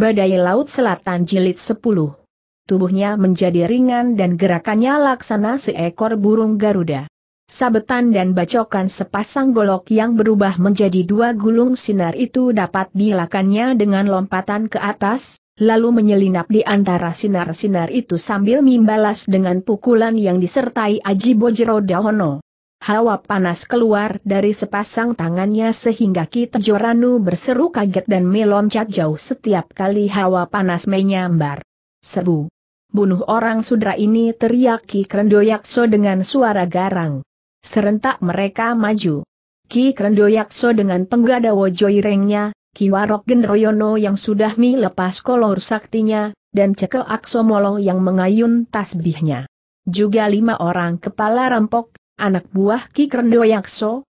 Badai Laut Selatan Jilid 10. Tubuhnya menjadi ringan dan gerakannya laksana seekor burung Garuda. Sabetan dan bacokan sepasang golok yang berubah menjadi dua gulung sinar itu dapat dilakannya dengan lompatan ke atas, lalu menyelinap di antara sinar-sinar itu sambil membalas dengan pukulan yang disertai Aji Bojiro Dahono. Hawa panas keluar dari sepasang tangannya sehingga Kitejoranu berseru kaget dan meloncat jauh setiap kali hawa panas menyambar. Sebu. Bunuh orang sudra ini teriak Ki Krendoyakso dengan suara garang. Serentak mereka maju. Ki Krendoyakso dengan penggada wojoirengnya, Ki Warok Genroyono yang sudah melepas kolor saktinya, dan Cekel Aksomolo yang mengayun tasbihnya. Juga lima orang kepala rampok anak buah Ki Krendo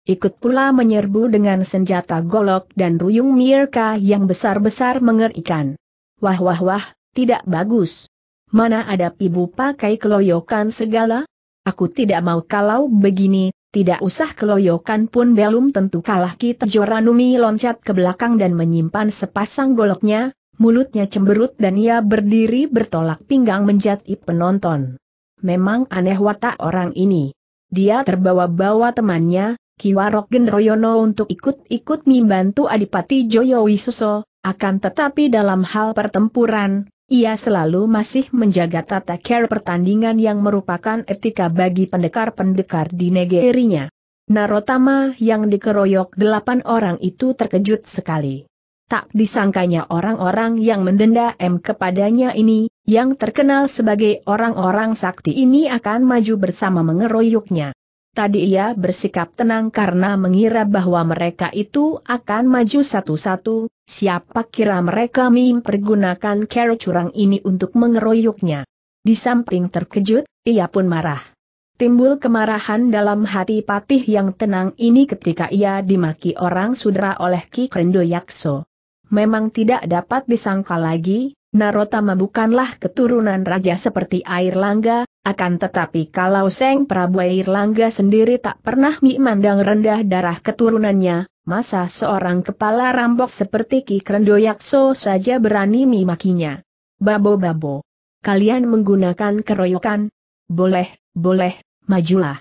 ikut pula menyerbu dengan senjata golok dan ruyung mirka yang besar-besar mengerikan. Wah wah wah, tidak bagus. Mana ada ibu pakai keloyokan segala? Aku tidak mau kalau begini, tidak usah keloyokan pun belum tentu kalah kita Joranumi loncat ke belakang dan menyimpan sepasang goloknya, mulutnya cemberut dan ia berdiri bertolak pinggang menjadi penonton. Memang aneh watak orang ini. Dia terbawa-bawa temannya, Kiwarok Genroyono untuk ikut-ikut membantu Adipati Joyo Wisuso, akan tetapi dalam hal pertempuran, ia selalu masih menjaga tata care pertandingan yang merupakan etika bagi pendekar-pendekar di negerinya. Narotama yang dikeroyok delapan orang itu terkejut sekali. Tak disangkanya orang-orang yang mendenda M kepadanya ini, yang terkenal sebagai orang-orang sakti ini akan maju bersama mengeroyoknya. Tadi ia bersikap tenang karena mengira bahwa mereka itu akan maju satu-satu, siapa kira mereka mempergunakan cara curang ini untuk mengeroyoknya. Di samping terkejut, ia pun marah. Timbul kemarahan dalam hati Patih yang tenang ini ketika ia dimaki orang sudra oleh Ki Kendo Yakso memang tidak dapat disangka lagi, Narotama bukanlah keturunan raja seperti Air Langga, akan tetapi kalau Seng Prabu Air Langga sendiri tak pernah memandang rendah darah keturunannya, masa seorang kepala rambok seperti Ki Krendoyakso saja berani memakinya. Babo-babo. Kalian menggunakan keroyokan? Boleh, boleh, majulah.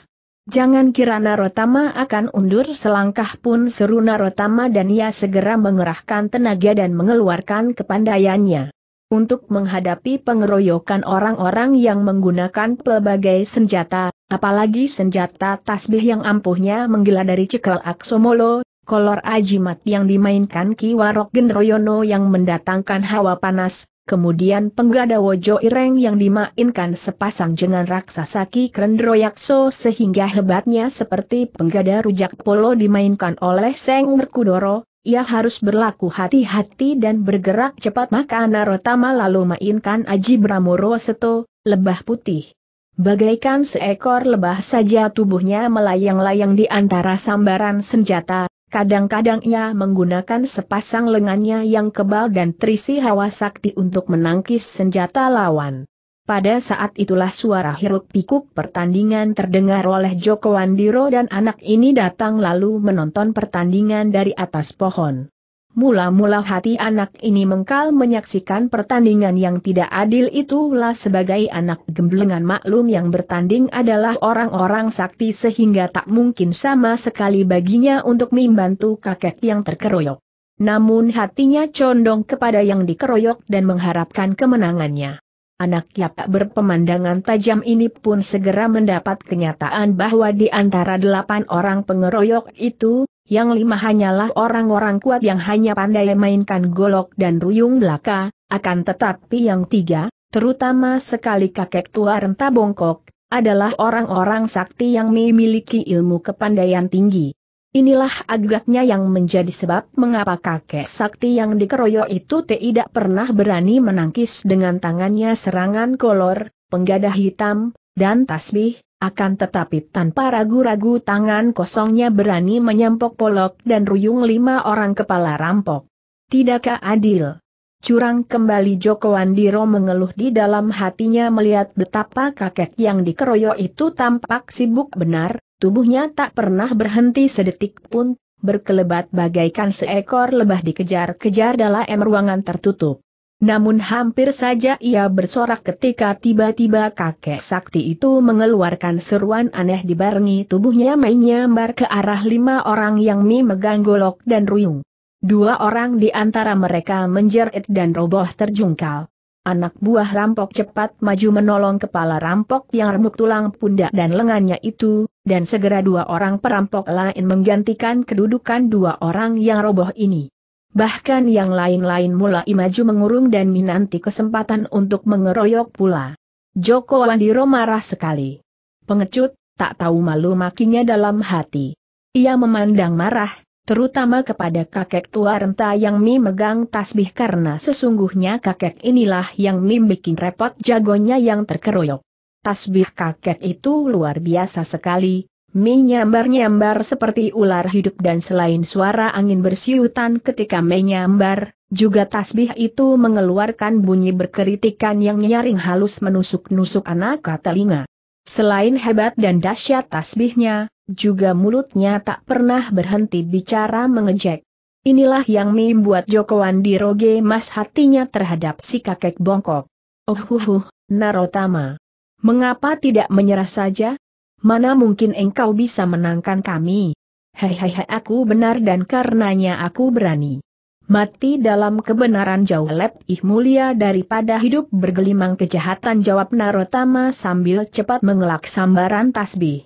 Jangan kira Narotama akan undur selangkah pun seru Narotama dan ia segera mengerahkan tenaga dan mengeluarkan kepandaiannya. Untuk menghadapi pengeroyokan orang-orang yang menggunakan pelbagai senjata, apalagi senjata tasbih yang ampuhnya menggila dari cikal aksomolo, kolor ajimat yang dimainkan Ki Warok Gendroyono yang mendatangkan hawa panas, kemudian penggada Wojo Ireng yang dimainkan sepasang dengan raksasa Ki Krendroyakso sehingga hebatnya seperti penggada rujak polo dimainkan oleh Seng Merkudoro, ia harus berlaku hati-hati dan bergerak cepat maka Narotama lalu mainkan Aji Bramoro Seto, lebah putih. Bagaikan seekor lebah saja tubuhnya melayang-layang di antara sambaran senjata, Kadang-kadang ia menggunakan sepasang lengannya yang kebal dan terisi hawa sakti untuk menangkis senjata lawan. Pada saat itulah suara hiruk pikuk pertandingan terdengar oleh Joko Wandiro dan anak ini datang lalu menonton pertandingan dari atas pohon. Mula-mula hati anak ini mengkal menyaksikan pertandingan yang tidak adil itulah sebagai anak gemblengan maklum yang bertanding adalah orang-orang sakti sehingga tak mungkin sama sekali baginya untuk membantu kakek yang terkeroyok. Namun hatinya condong kepada yang dikeroyok dan mengharapkan kemenangannya. Anak tak berpemandangan tajam ini pun segera mendapat kenyataan bahwa di antara delapan orang pengeroyok itu, yang lima hanyalah orang-orang kuat yang hanya pandai mainkan golok dan ruyung belaka, akan tetapi yang tiga, terutama sekali kakek tua renta bongkok, adalah orang-orang sakti yang memiliki ilmu kepandaian tinggi. Inilah agaknya yang menjadi sebab mengapa kakek sakti yang dikeroyok itu tidak pernah berani menangkis dengan tangannya serangan kolor, penggadah hitam, dan tasbih, akan tetapi tanpa ragu-ragu tangan kosongnya berani menyempok polok dan ruyung lima orang kepala rampok. Tidakkah adil? Curang kembali Joko Andiro mengeluh di dalam hatinya melihat betapa kakek yang dikeroyok itu tampak sibuk benar, Tubuhnya tak pernah berhenti sedetik pun, berkelebat bagaikan seekor lebah dikejar-kejar dalam ruangan tertutup. Namun hampir saja ia bersorak ketika tiba-tiba kakek sakti itu mengeluarkan seruan aneh dibarengi tubuhnya menyambar ke arah lima orang yang memegang golok dan ruyung. Dua orang di antara mereka menjerit dan roboh terjungkal. Anak buah rampok cepat maju menolong kepala rampok yang remuk tulang pundak dan lengannya itu, dan segera dua orang perampok lain menggantikan kedudukan dua orang yang roboh ini. Bahkan yang lain-lain mulai maju mengurung dan menanti kesempatan untuk mengeroyok pula. Joko Wandiro marah sekali. Pengecut, tak tahu malu makinya dalam hati. Ia memandang marah, terutama kepada kakek tua renta yang Mi megang tasbih karena sesungguhnya kakek inilah yang Mi bikin repot jagonya yang terkeroyok. Tasbih kakek itu luar biasa sekali, Mi nyambar-nyambar seperti ular hidup dan selain suara angin bersiutan ketika Mi nyambar, juga tasbih itu mengeluarkan bunyi berkeritikan yang nyaring halus menusuk-nusuk anak telinga. Selain hebat dan dahsyat tasbihnya, juga mulutnya tak pernah berhenti bicara mengejek. Inilah yang membuat Jokowan diroge mas hatinya terhadap si kakek bongkok. Oh Narotama. Mengapa tidak menyerah saja? Mana mungkin engkau bisa menangkan kami? Hehehe aku benar dan karenanya aku berani. Mati dalam kebenaran jauh lebih mulia daripada hidup bergelimang kejahatan jawab Narotama sambil cepat mengelak sambaran tasbih.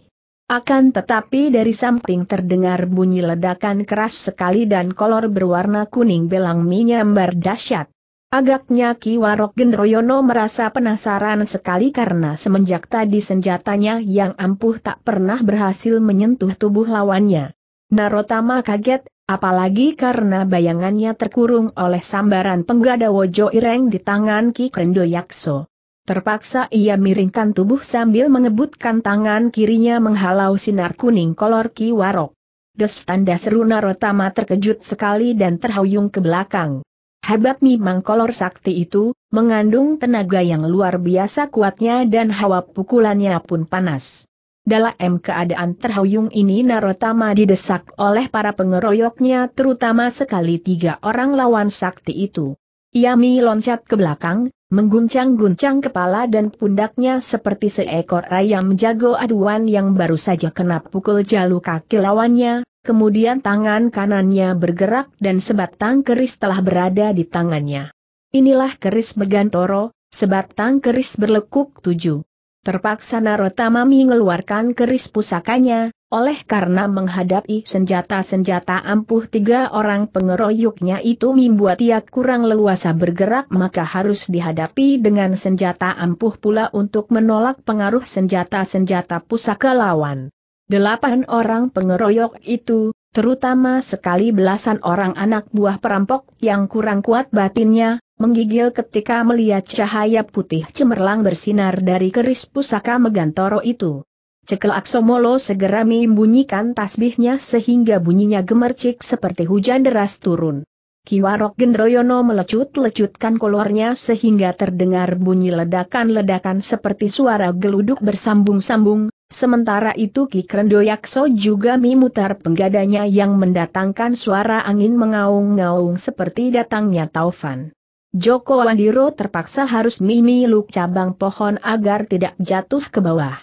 Akan tetapi dari samping terdengar bunyi ledakan keras sekali dan kolor berwarna kuning belang menyambar dahsyat. Agaknya Ki Warok Gendroyono merasa penasaran sekali karena semenjak tadi senjatanya yang ampuh tak pernah berhasil menyentuh tubuh lawannya. Narotama kaget Apalagi karena bayangannya terkurung oleh sambaran penggada Wojo Ireng di tangan Ki Kendo Yakso. Terpaksa ia miringkan tubuh sambil mengebutkan tangan kirinya menghalau sinar kuning kolor Ki Warok. Des tanda seru Narotama terkejut sekali dan terhuyung ke belakang. Hebat memang kolor sakti itu, mengandung tenaga yang luar biasa kuatnya dan hawa pukulannya pun panas. Dalam keadaan terhuyung ini Narotama didesak oleh para pengeroyoknya terutama sekali tiga orang lawan sakti itu. Yami loncat ke belakang, mengguncang-guncang kepala dan pundaknya seperti seekor ayam jago aduan yang baru saja kena pukul jalu kaki lawannya, kemudian tangan kanannya bergerak dan sebatang keris telah berada di tangannya. Inilah keris Megantoro, sebatang keris berlekuk tujuh. Terpaksa Narotama mengeluarkan keris pusakanya, oleh karena menghadapi senjata-senjata ampuh tiga orang pengeroyoknya itu membuat ia kurang leluasa bergerak maka harus dihadapi dengan senjata ampuh pula untuk menolak pengaruh senjata-senjata pusaka lawan. Delapan orang pengeroyok itu, terutama sekali belasan orang anak buah perampok yang kurang kuat batinnya, Menggigil ketika melihat cahaya putih cemerlang bersinar dari keris pusaka Megantoro itu. Cekel Aksomolo segera membunyikan tasbihnya sehingga bunyinya gemercik seperti hujan deras turun. Kiwarok Gendroyono melecut-lecutkan keluarnya sehingga terdengar bunyi ledakan-ledakan seperti suara geluduk bersambung-sambung, sementara itu Ki Krendoyakso Yakso juga memutar penggadanya yang mendatangkan suara angin mengaung-ngaung seperti datangnya taufan. Joko Wandiro terpaksa harus mimi luk cabang pohon agar tidak jatuh ke bawah.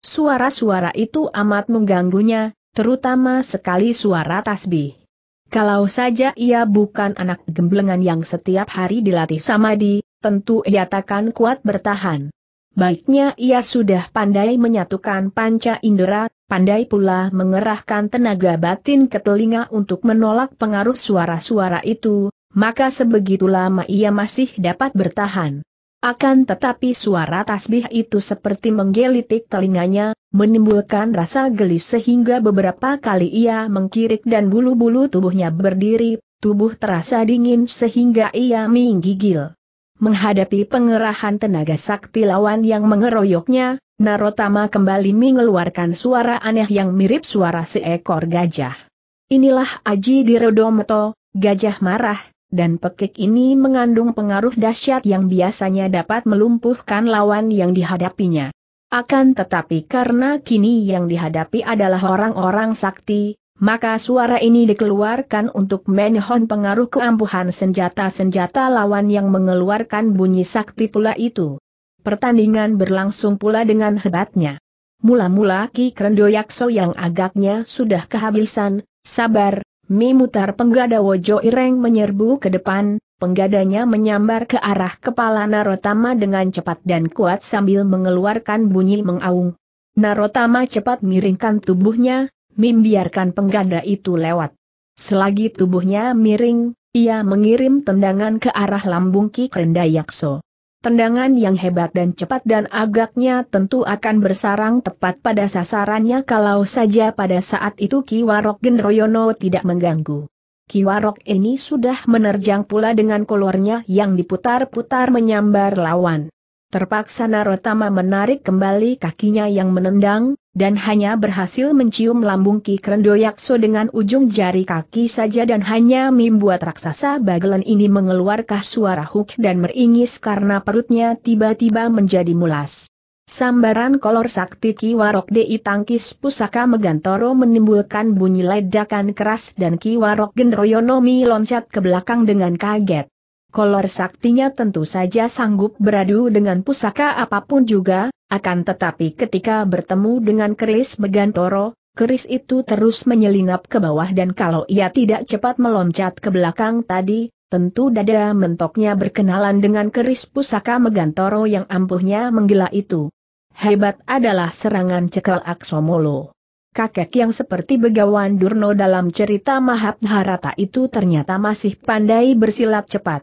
Suara-suara itu amat mengganggunya, terutama sekali suara tasbih. Kalau saja ia bukan anak gemblengan yang setiap hari dilatih sama di, tentu ia takkan kuat bertahan. Baiknya ia sudah pandai menyatukan panca indera, pandai pula mengerahkan tenaga batin ke telinga untuk menolak pengaruh suara-suara itu, maka sebegitu lama ia masih dapat bertahan. Akan tetapi suara tasbih itu seperti menggelitik telinganya, menimbulkan rasa gelis sehingga beberapa kali ia mengkirik dan bulu-bulu tubuhnya berdiri, tubuh terasa dingin sehingga ia menggigil. Menghadapi pengerahan tenaga sakti lawan yang mengeroyoknya, Narotama kembali mengeluarkan suara aneh yang mirip suara seekor gajah. Inilah Aji Dirodometo, gajah marah, dan pekik ini mengandung pengaruh dahsyat yang biasanya dapat melumpuhkan lawan yang dihadapinya. Akan tetapi karena kini yang dihadapi adalah orang-orang sakti, maka suara ini dikeluarkan untuk menyohon pengaruh keampuhan senjata-senjata lawan yang mengeluarkan bunyi sakti pula itu. Pertandingan berlangsung pula dengan hebatnya. Mula-mula Ki Krendoyakso yang agaknya sudah kehabisan, sabar, Mimutar penggada Wojo Ireng menyerbu ke depan, penggadanya menyambar ke arah kepala Narotama dengan cepat dan kuat sambil mengeluarkan bunyi mengaung. Narotama cepat miringkan tubuhnya, mim biarkan penggada itu lewat. Selagi tubuhnya miring, ia mengirim tendangan ke arah lambung Ki Krendayakso. Yakso. Tendangan yang hebat dan cepat dan agaknya tentu akan bersarang tepat pada sasarannya kalau saja pada saat itu Kiwarok Genroyono tidak mengganggu. Ki Kiwarok ini sudah menerjang pula dengan kolornya yang diputar-putar menyambar lawan. Terpaksa Narotama menarik kembali kakinya yang menendang, dan hanya berhasil mencium lambung Ki Krendoyakso dengan ujung jari kaki saja dan hanya membuat raksasa bagelan ini mengeluarkan suara huk dan meringis karena perutnya tiba-tiba menjadi mulas. Sambaran kolor sakti Ki Warok Dei Tangkis Pusaka Megantoro menimbulkan bunyi ledakan keras dan Ki Warok Gendroyonomi loncat ke belakang dengan kaget kolor saktinya tentu saja sanggup beradu dengan pusaka apapun juga, akan tetapi ketika bertemu dengan keris Megantoro, keris itu terus menyelinap ke bawah dan kalau ia tidak cepat meloncat ke belakang tadi, tentu dada mentoknya berkenalan dengan keris pusaka Megantoro yang ampuhnya menggila itu. Hebat adalah serangan cekal Aksomolo. Kakek yang seperti begawan Durno dalam cerita Mahabharata itu ternyata masih pandai bersilat cepat.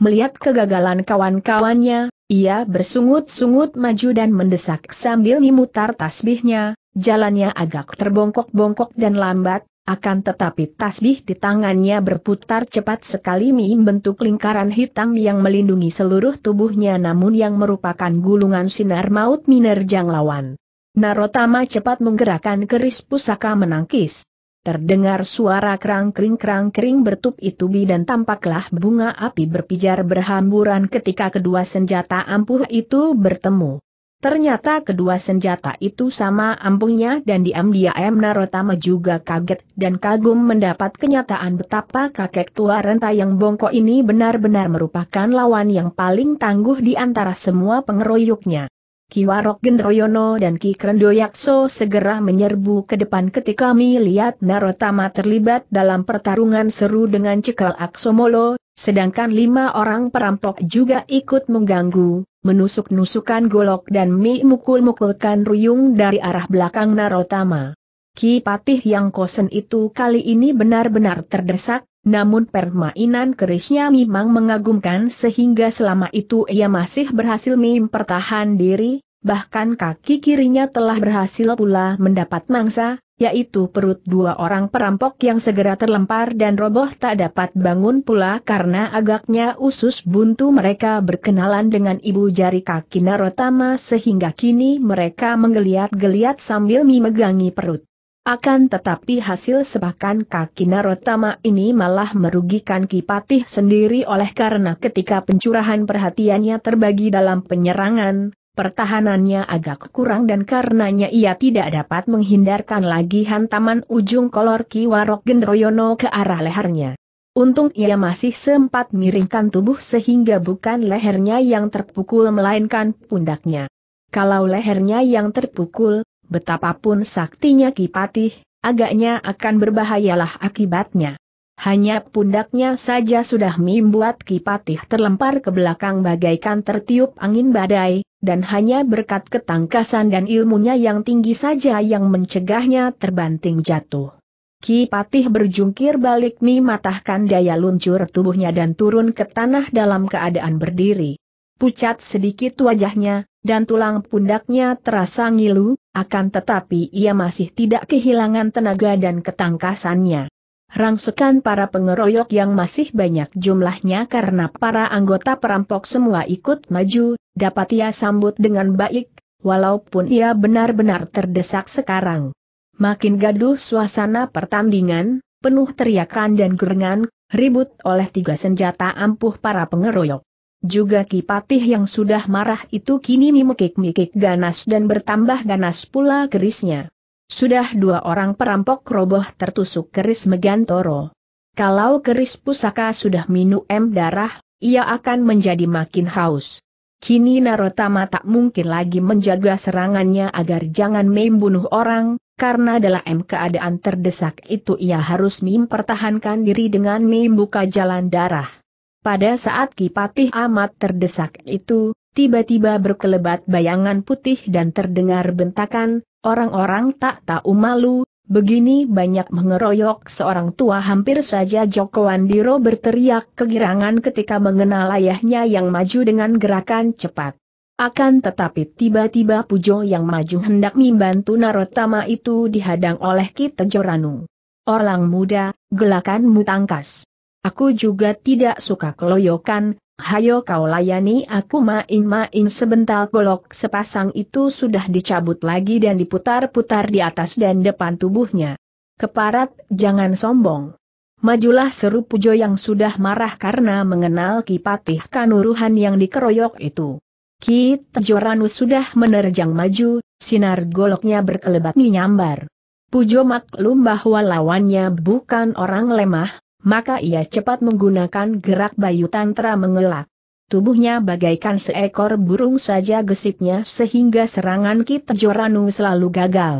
Melihat kegagalan kawan-kawannya, ia bersungut-sungut maju dan mendesak sambil memutar tasbihnya, jalannya agak terbongkok-bongkok dan lambat, akan tetapi tasbih di tangannya berputar cepat sekali membentuk lingkaran hitam yang melindungi seluruh tubuhnya namun yang merupakan gulungan sinar maut minerjang lawan. Narotama cepat menggerakkan keris pusaka menangkis. Terdengar suara kerang-kering-kerang-kering bertubi-tubi dan tampaklah bunga api berpijar berhamburan ketika kedua senjata ampuh itu bertemu. Ternyata kedua senjata itu sama ampuhnya dan diam-diam Narotama juga kaget dan kagum mendapat kenyataan betapa kakek tua renta yang bongkok ini benar-benar merupakan lawan yang paling tangguh di antara semua pengeroyoknya. Ki Warok Gendroyono dan Ki Krendoyakso segera menyerbu ke depan ketika melihat Narotama terlibat dalam pertarungan seru dengan Cekal Aksomolo, sedangkan lima orang perampok juga ikut mengganggu, menusuk-nusukan golok dan mi mukul-mukulkan ruyung dari arah belakang Narotama. Ki Patih yang kosen itu kali ini benar-benar terdesak, namun permainan kerisnya memang mengagumkan sehingga selama itu ia masih berhasil mempertahan diri, bahkan kaki kirinya telah berhasil pula mendapat mangsa, yaitu perut dua orang perampok yang segera terlempar dan roboh tak dapat bangun pula karena agaknya usus buntu mereka berkenalan dengan ibu jari kaki Narotama sehingga kini mereka menggeliat-geliat sambil memegangi perut. Akan tetapi hasil sebahkan kaki Narotama ini malah merugikan Kipatih sendiri oleh karena ketika pencurahan perhatiannya terbagi dalam penyerangan, pertahanannya agak kurang dan karenanya ia tidak dapat menghindarkan lagi hantaman ujung kolor Kiwarok Gendroyono ke arah lehernya. Untung ia masih sempat miringkan tubuh sehingga bukan lehernya yang terpukul melainkan pundaknya. Kalau lehernya yang terpukul, betapapun saktinya Kipatih, agaknya akan berbahayalah akibatnya. Hanya pundaknya saja sudah membuat Kipatih terlempar ke belakang bagaikan tertiup angin badai, dan hanya berkat ketangkasan dan ilmunya yang tinggi saja yang mencegahnya terbanting jatuh. Kipatih berjungkir balik mematahkan daya luncur tubuhnya dan turun ke tanah dalam keadaan berdiri. Pucat sedikit wajahnya, dan tulang pundaknya terasa ngilu, akan tetapi ia masih tidak kehilangan tenaga dan ketangkasannya. Rangsekan para pengeroyok yang masih banyak jumlahnya karena para anggota perampok semua ikut maju, dapat ia sambut dengan baik, walaupun ia benar-benar terdesak sekarang. Makin gaduh suasana pertandingan, penuh teriakan dan gerengan, ribut oleh tiga senjata ampuh para pengeroyok. Juga Kipatih yang sudah marah itu kini memekik-mikik ganas dan bertambah ganas pula kerisnya. Sudah dua orang perampok roboh tertusuk keris Megantoro. Kalau keris pusaka sudah minum darah, ia akan menjadi makin haus. Kini Narotama tak mungkin lagi menjaga serangannya agar jangan membunuh orang, karena dalam keadaan terdesak itu ia harus mempertahankan diri dengan membuka jalan darah. Pada saat Kipatih amat terdesak itu, tiba-tiba berkelebat bayangan putih dan terdengar bentakan, orang-orang tak tahu malu, begini banyak mengeroyok seorang tua hampir saja Joko Wandiro berteriak kegirangan ketika mengenal ayahnya yang maju dengan gerakan cepat. Akan tetapi tiba-tiba Pujo yang maju hendak membantu Narotama itu dihadang oleh Kitejoranu. Orang muda, gelakanmu tangkas. Aku juga tidak suka keloyokan, hayo kau layani aku main-main sebentar golok sepasang itu sudah dicabut lagi dan diputar-putar di atas dan depan tubuhnya. Keparat, jangan sombong. Majulah seru Pujo yang sudah marah karena mengenal Kipatih Kanuruhan yang dikeroyok itu. Ki Tejoranu sudah menerjang maju, sinar goloknya berkelebat menyambar. Pujo maklum bahwa lawannya bukan orang lemah, maka ia cepat menggunakan gerak bayu tantra mengelak. Tubuhnya bagaikan seekor burung saja gesitnya sehingga serangan Joranu selalu gagal.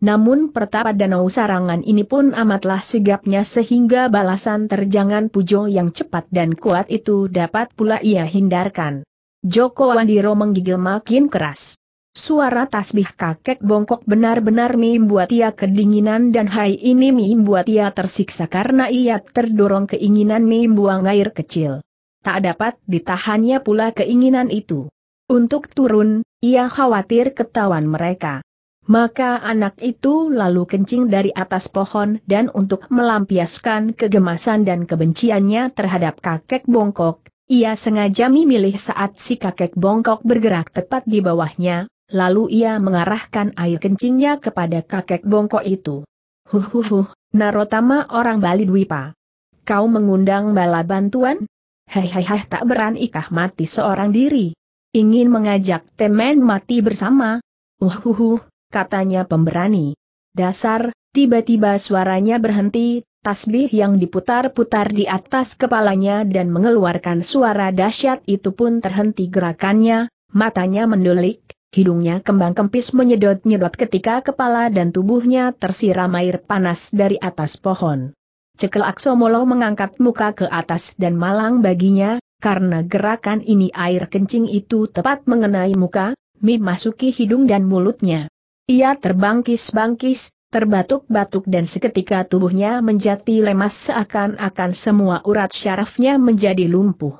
Namun pertapa danau sarangan ini pun amatlah sigapnya sehingga balasan terjangan Pujo yang cepat dan kuat itu dapat pula ia hindarkan. Joko Wandiro menggigil makin keras. Suara tasbih kakek bongkok benar-benar membuat ia kedinginan dan hai ini membuat ia tersiksa karena ia terdorong keinginan membuang air kecil. Tak dapat ditahannya pula keinginan itu. Untuk turun, ia khawatir ketahuan mereka. Maka anak itu lalu kencing dari atas pohon dan untuk melampiaskan kegemasan dan kebenciannya terhadap kakek bongkok, ia sengaja memilih saat si kakek bongkok bergerak tepat di bawahnya, lalu ia mengarahkan air kencingnya kepada kakek bongkok itu. Huh Narotama orang Bali Dwipa. Kau mengundang bala bantuan? Hehehe tak beranikah mati seorang diri. Ingin mengajak temen mati bersama? Uh katanya pemberani. Dasar, tiba-tiba suaranya berhenti, tasbih yang diputar-putar di atas kepalanya dan mengeluarkan suara dahsyat itu pun terhenti gerakannya, matanya mendulik, Hidungnya kembang kempis menyedot-nyedot ketika kepala dan tubuhnya tersiram air panas dari atas pohon. Cekel Aksomolo mengangkat muka ke atas dan malang baginya, karena gerakan ini air kencing itu tepat mengenai muka, mie masuki hidung dan mulutnya. Ia terbangkis-bangkis, terbatuk-batuk dan seketika tubuhnya menjadi lemas seakan-akan semua urat syarafnya menjadi lumpuh.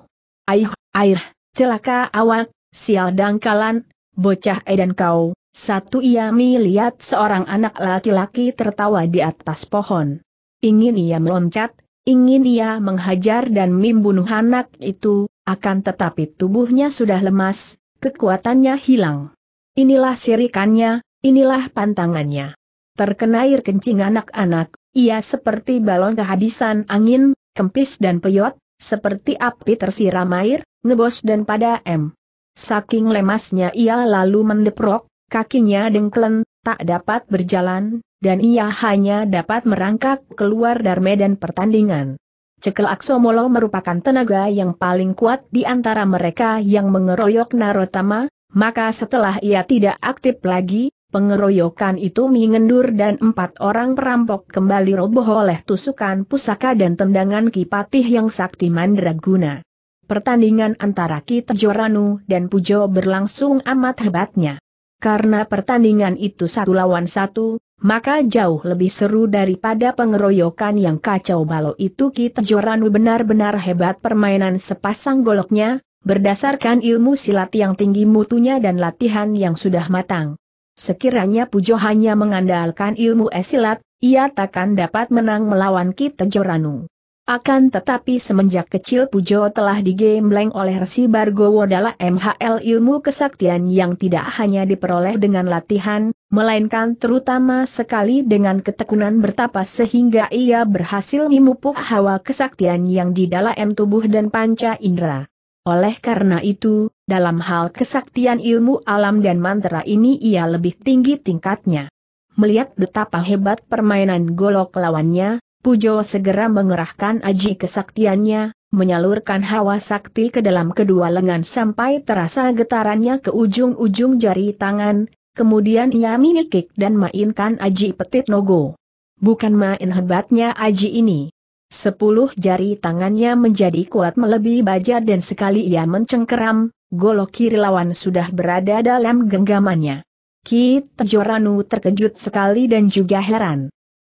Aih, air, celaka awak, sial dangkalan, bocah edan kau, satu ia melihat seorang anak laki-laki tertawa di atas pohon. Ingin ia meloncat, ingin ia menghajar dan membunuh anak itu, akan tetapi tubuhnya sudah lemas, kekuatannya hilang. Inilah sirikannya, inilah pantangannya. Terkena air kencing anak-anak, ia seperti balon kehabisan angin, kempis dan peyot, seperti api tersiram air, ngebos dan pada M. Saking lemasnya ia lalu mendeprok, kakinya dengklen, tak dapat berjalan, dan ia hanya dapat merangkak keluar dari medan pertandingan. Cekel Aksomolo merupakan tenaga yang paling kuat di antara mereka yang mengeroyok Narotama, maka setelah ia tidak aktif lagi, pengeroyokan itu mengendur dan empat orang perampok kembali roboh oleh tusukan pusaka dan tendangan kipatih yang sakti mandraguna pertandingan antara Ki Tejoranu dan Pujo berlangsung amat hebatnya. Karena pertandingan itu satu lawan satu, maka jauh lebih seru daripada pengeroyokan yang kacau balau itu Ki Tejoranu benar-benar hebat permainan sepasang goloknya, berdasarkan ilmu silat yang tinggi mutunya dan latihan yang sudah matang. Sekiranya Pujo hanya mengandalkan ilmu esilat, ia takkan dapat menang melawan Ki Tejoranu. Akan tetapi semenjak kecil Pujo telah digembleng oleh Resi Bargowo dalam MHL ilmu kesaktian yang tidak hanya diperoleh dengan latihan, melainkan terutama sekali dengan ketekunan bertapa sehingga ia berhasil memupuk hawa kesaktian yang di dalam tubuh dan panca indera. Oleh karena itu, dalam hal kesaktian ilmu alam dan mantra ini ia lebih tinggi tingkatnya. Melihat betapa hebat permainan golok lawannya, Pujo segera mengerahkan aji kesaktiannya, menyalurkan hawa sakti ke dalam kedua lengan sampai terasa getarannya ke ujung-ujung jari tangan, kemudian ia minikik dan mainkan aji petit nogo. Bukan main hebatnya aji ini. Sepuluh jari tangannya menjadi kuat melebihi baja dan sekali ia mencengkeram, golok kiri lawan sudah berada dalam genggamannya. Kit Joranu terkejut sekali dan juga heran.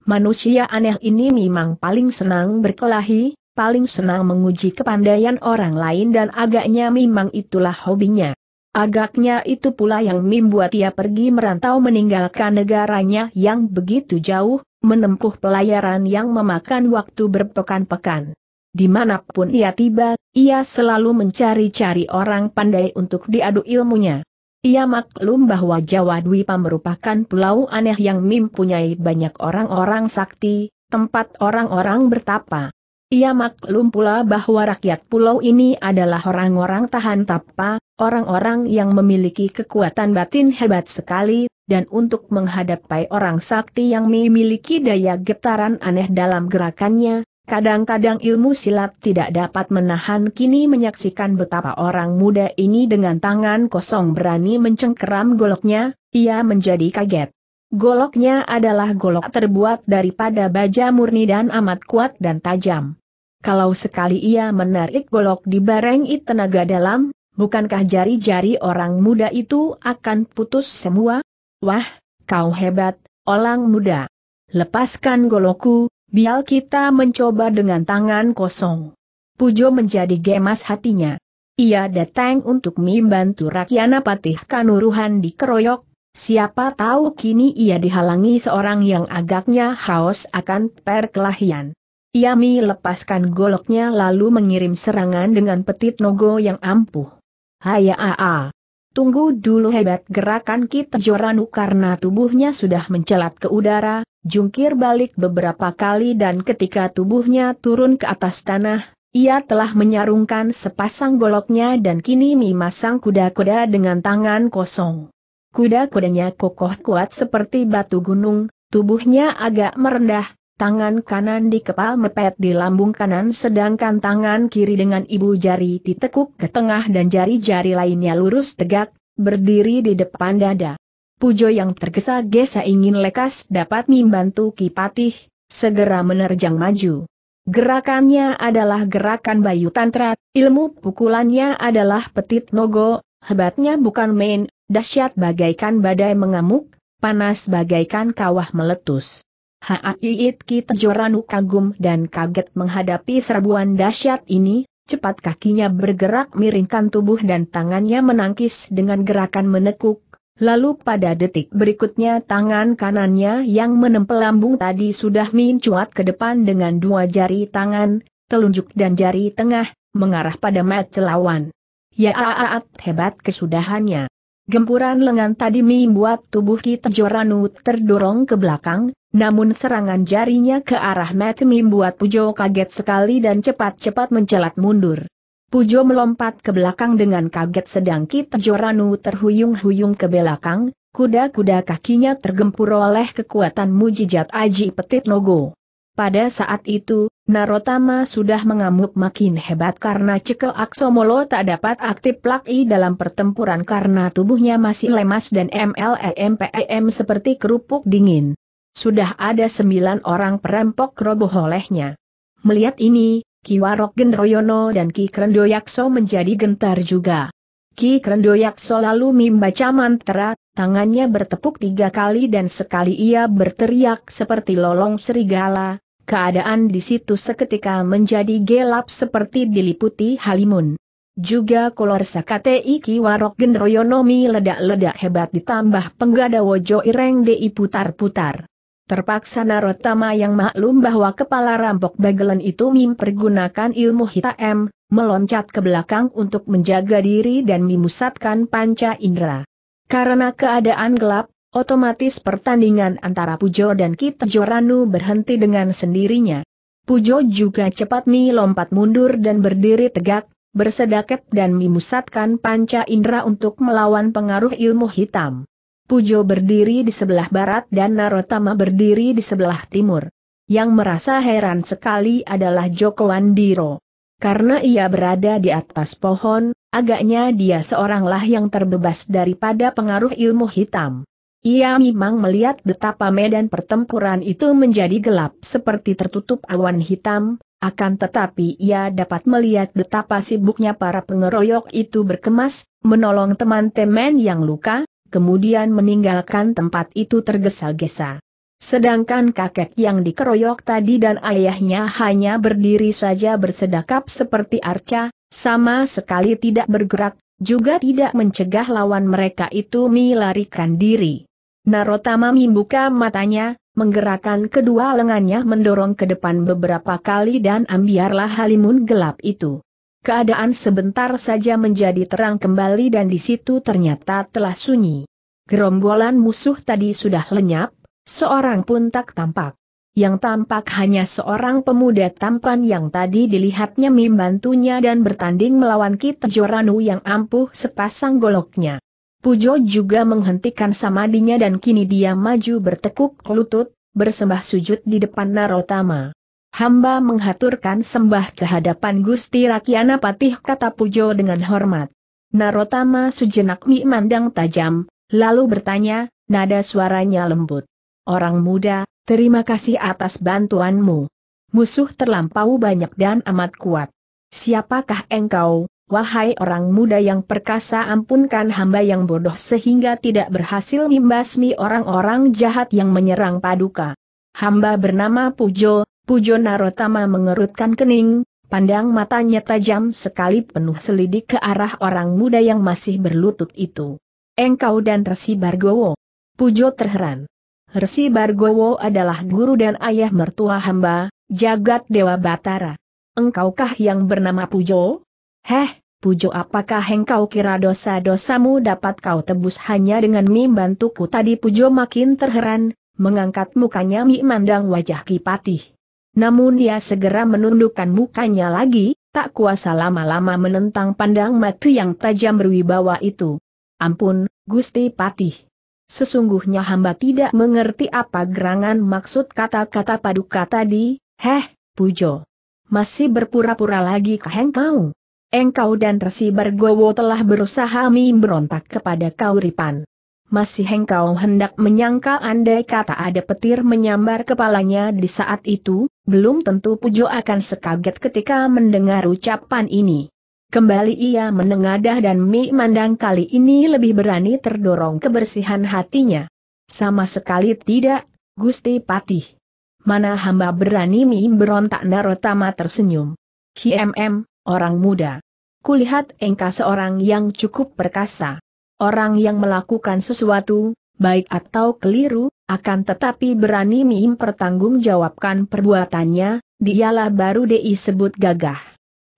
Manusia aneh ini memang paling senang berkelahi, paling senang menguji kepandaian orang lain dan agaknya memang itulah hobinya. Agaknya itu pula yang membuat ia pergi merantau meninggalkan negaranya yang begitu jauh, menempuh pelayaran yang memakan waktu berpekan-pekan. Dimanapun ia tiba, ia selalu mencari-cari orang pandai untuk diadu ilmunya. Ia maklum bahwa Jawa Dwipa merupakan pulau aneh yang mempunyai banyak orang-orang sakti, tempat orang-orang bertapa. Ia maklum pula bahwa rakyat pulau ini adalah orang-orang tahan tapa, orang-orang yang memiliki kekuatan batin hebat sekali, dan untuk menghadapi orang sakti yang memiliki daya getaran aneh dalam gerakannya, Kadang-kadang ilmu silat tidak dapat menahan kini menyaksikan betapa orang muda ini dengan tangan kosong berani mencengkeram goloknya, ia menjadi kaget. Goloknya adalah golok terbuat daripada baja murni dan amat kuat dan tajam. Kalau sekali ia menarik golok di bareng itu tenaga dalam, bukankah jari-jari orang muda itu akan putus semua? Wah, kau hebat, orang muda. Lepaskan golokku, Biar kita mencoba dengan tangan kosong. Pujo menjadi gemas hatinya. Ia datang untuk membantu Rakyana Patih Kanuruhan di dikeroyok, siapa tahu kini ia dihalangi seorang yang agaknya haus akan perkelahian. Ia melepaskan goloknya lalu mengirim serangan dengan petit nogo yang ampuh. Hayaa. Tunggu dulu hebat gerakan kita Joranu karena tubuhnya sudah mencelat ke udara, jungkir balik beberapa kali dan ketika tubuhnya turun ke atas tanah, ia telah menyarungkan sepasang goloknya dan kini memasang kuda-kuda dengan tangan kosong. Kuda-kudanya kokoh kuat seperti batu gunung, tubuhnya agak merendah, tangan kanan di kepal mepet di lambung kanan sedangkan tangan kiri dengan ibu jari ditekuk ke tengah dan jari-jari lainnya lurus tegak, berdiri di depan dada. Pujo yang tergesa-gesa ingin lekas dapat membantu Kipatih, segera menerjang maju. Gerakannya adalah gerakan Bayu Tantra, ilmu pukulannya adalah petit nogo, hebatnya bukan main, dahsyat bagaikan badai mengamuk, panas bagaikan kawah meletus. Iit Ki Joranu kagum dan kaget menghadapi serbuan dahsyat ini, cepat kakinya bergerak miringkan tubuh dan tangannya menangkis dengan gerakan menekuk, lalu pada detik berikutnya tangan kanannya yang menempel lambung tadi sudah mincuat ke depan dengan dua jari tangan, telunjuk dan jari tengah, mengarah pada mat celawan. Ya aat hebat kesudahannya. Gempuran lengan tadi membuat tubuh Ki Tejoranu terdorong ke belakang, namun serangan jarinya ke arah Matt membuat Pujo kaget sekali dan cepat-cepat mencelat mundur. Pujo melompat ke belakang dengan kaget sedang Ki Tejoranu terhuyung-huyung ke belakang, kuda-kuda kakinya tergempur oleh kekuatan mujijat Aji Petit Nogo. Pada saat itu, Narotama sudah mengamuk makin hebat karena Cekel Aksomolo tak dapat aktif plaki dalam pertempuran karena tubuhnya masih lemas dan MLEMPEM e e seperti kerupuk dingin. Sudah ada sembilan orang perempok roboh olehnya. Melihat ini, Kiwarok Gendroyono dan Ki Krendoyakso menjadi gentar juga. Ki Krendoyakso lalu membaca mantra, tangannya bertepuk tiga kali dan sekali ia berteriak seperti lolong serigala, Keadaan di situ seketika menjadi gelap seperti diliputi halimun. Juga kolor sakate iki warok gendroyonomi ledak-ledak hebat ditambah penggada wojo ireng di putar-putar. Terpaksa Narotama yang maklum bahwa kepala rampok bagelan itu mempergunakan ilmu hitam, meloncat ke belakang untuk menjaga diri dan memusatkan panca indera. Karena keadaan gelap, Otomatis pertandingan antara Pujo dan Kit Joranu berhenti dengan sendirinya. Pujo juga cepat mi lompat mundur dan berdiri tegak, bersedaket dan memusatkan panca indera untuk melawan pengaruh ilmu hitam. Pujo berdiri di sebelah barat dan Narotama berdiri di sebelah timur. Yang merasa heran sekali adalah Joko Wandiro. Karena ia berada di atas pohon, agaknya dia seoranglah yang terbebas daripada pengaruh ilmu hitam. Ia memang melihat betapa medan pertempuran itu menjadi gelap seperti tertutup awan hitam, akan tetapi ia dapat melihat betapa sibuknya para pengeroyok itu berkemas, menolong teman-teman yang luka, kemudian meninggalkan tempat itu tergesa-gesa. Sedangkan kakek yang dikeroyok tadi dan ayahnya hanya berdiri saja bersedakap seperti arca, sama sekali tidak bergerak, juga tidak mencegah lawan mereka itu melarikan diri. Narotama membuka matanya, menggerakkan kedua lengannya mendorong ke depan beberapa kali dan ambiarlah halimun gelap itu. Keadaan sebentar saja menjadi terang kembali dan di situ ternyata telah sunyi. Gerombolan musuh tadi sudah lenyap, seorang pun tak tampak. Yang tampak hanya seorang pemuda tampan yang tadi dilihatnya membantunya dan bertanding melawan Kitajoranu yang ampuh sepasang goloknya. Pujo juga menghentikan samadinya dan kini dia maju bertekuk lutut, bersembah sujud di depan Narotama. Hamba menghaturkan sembah kehadapan Gusti Rakyana Patih kata Pujo dengan hormat. Narotama sejenak memandang tajam, lalu bertanya, nada suaranya lembut. Orang muda, terima kasih atas bantuanmu. Musuh terlampau banyak dan amat kuat. Siapakah engkau, Wahai orang muda yang perkasa ampunkan hamba yang bodoh sehingga tidak berhasil membasmi orang-orang jahat yang menyerang paduka. Hamba bernama Pujo, Pujo Narotama mengerutkan kening, pandang matanya tajam sekali penuh selidik ke arah orang muda yang masih berlutut itu. Engkau dan Resi Bargowo. Pujo terheran. Resi Bargowo adalah guru dan ayah mertua hamba, jagat Dewa Batara. Engkaukah yang bernama Pujo? Heh, Pujo apakah engkau kira dosa-dosamu dapat kau tebus hanya dengan mi bantuku tadi Pujo makin terheran, mengangkat mukanya mi mandang wajah Kipatih. Namun ia segera menundukkan mukanya lagi, tak kuasa lama-lama menentang pandang mati yang tajam berwibawa itu. Ampun, Gusti Patih. Sesungguhnya hamba tidak mengerti apa gerangan maksud kata-kata paduka tadi, heh, Pujo. Masih berpura-pura lagi hengkau? Engkau dan Resi Bargowo telah berusaha memberontak kepada Kauripan. Masih engkau hendak menyangka andai kata ada petir menyambar kepalanya di saat itu, belum tentu Pujo akan sekaget ketika mendengar ucapan ini. Kembali ia menengadah dan Mi Mandang kali ini lebih berani terdorong kebersihan hatinya. Sama sekali tidak, Gusti Patih. Mana hamba berani Mi berontak Narotama tersenyum. Hmm, orang muda. Kulihat engkau seorang yang cukup perkasa. Orang yang melakukan sesuatu, baik atau keliru, akan tetapi berani mempertanggungjawabkan perbuatannya, dialah baru DI sebut gagah.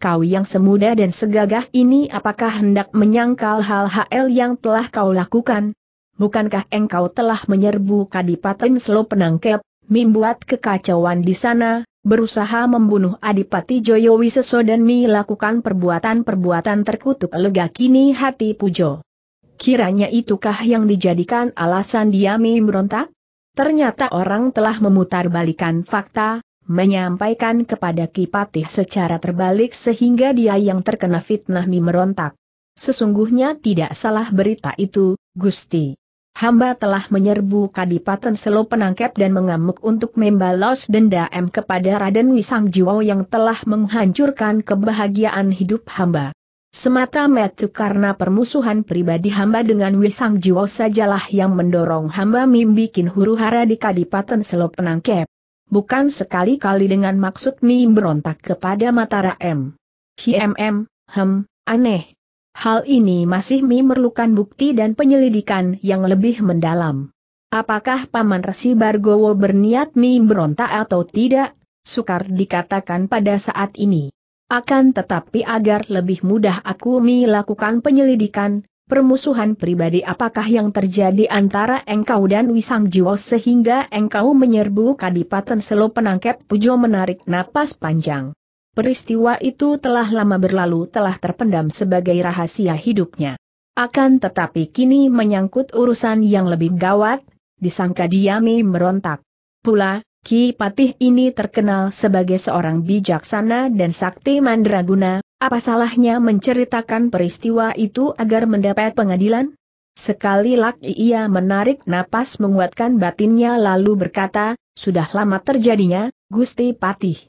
Kau yang semuda dan segagah ini apakah hendak menyangkal hal-hal yang telah kau lakukan? Bukankah engkau telah menyerbu Kadipaten Slo Penangkep, membuat kekacauan di sana, berusaha membunuh Adipati Joyo Wiseso dan melakukan perbuatan-perbuatan terkutuk lega kini hati Pujo. Kiranya itukah yang dijadikan alasan mi merontak? Ternyata orang telah memutarbalikan fakta, menyampaikan kepada Kipatih secara terbalik sehingga dia yang terkena fitnah Mi merontak. Sesungguhnya tidak salah berita itu, Gusti hamba telah menyerbu Kadipaten Selo penangkep dan mengamuk untuk membalas dendam kepada Raden Wisang Jiwo yang telah menghancurkan kebahagiaan hidup hamba. Semata-mata karena permusuhan pribadi hamba dengan Wisang Jiwo sajalah yang mendorong hamba membikin huru-hara di Kadipaten Selo Penangkep. Bukan sekali-kali dengan maksud mim berontak kepada Matara M. Hmm, aneh, Hal ini masih memerlukan bukti dan penyelidikan yang lebih mendalam. Apakah Paman Resi Bargowo berniat memberontak atau tidak, sukar dikatakan pada saat ini. Akan tetapi agar lebih mudah aku melakukan penyelidikan, permusuhan pribadi apakah yang terjadi antara engkau dan Wisang Jiwo sehingga engkau menyerbu Kadipaten Selo penangkep Pujo menarik napas panjang. Peristiwa itu telah lama berlalu telah terpendam sebagai rahasia hidupnya. Akan tetapi kini menyangkut urusan yang lebih gawat, disangka Diami merontak. Pula, Ki Patih ini terkenal sebagai seorang bijaksana dan sakti mandraguna, apa salahnya menceritakan peristiwa itu agar mendapat pengadilan? Sekali lagi ia menarik napas menguatkan batinnya lalu berkata, sudah lama terjadinya, Gusti Patih.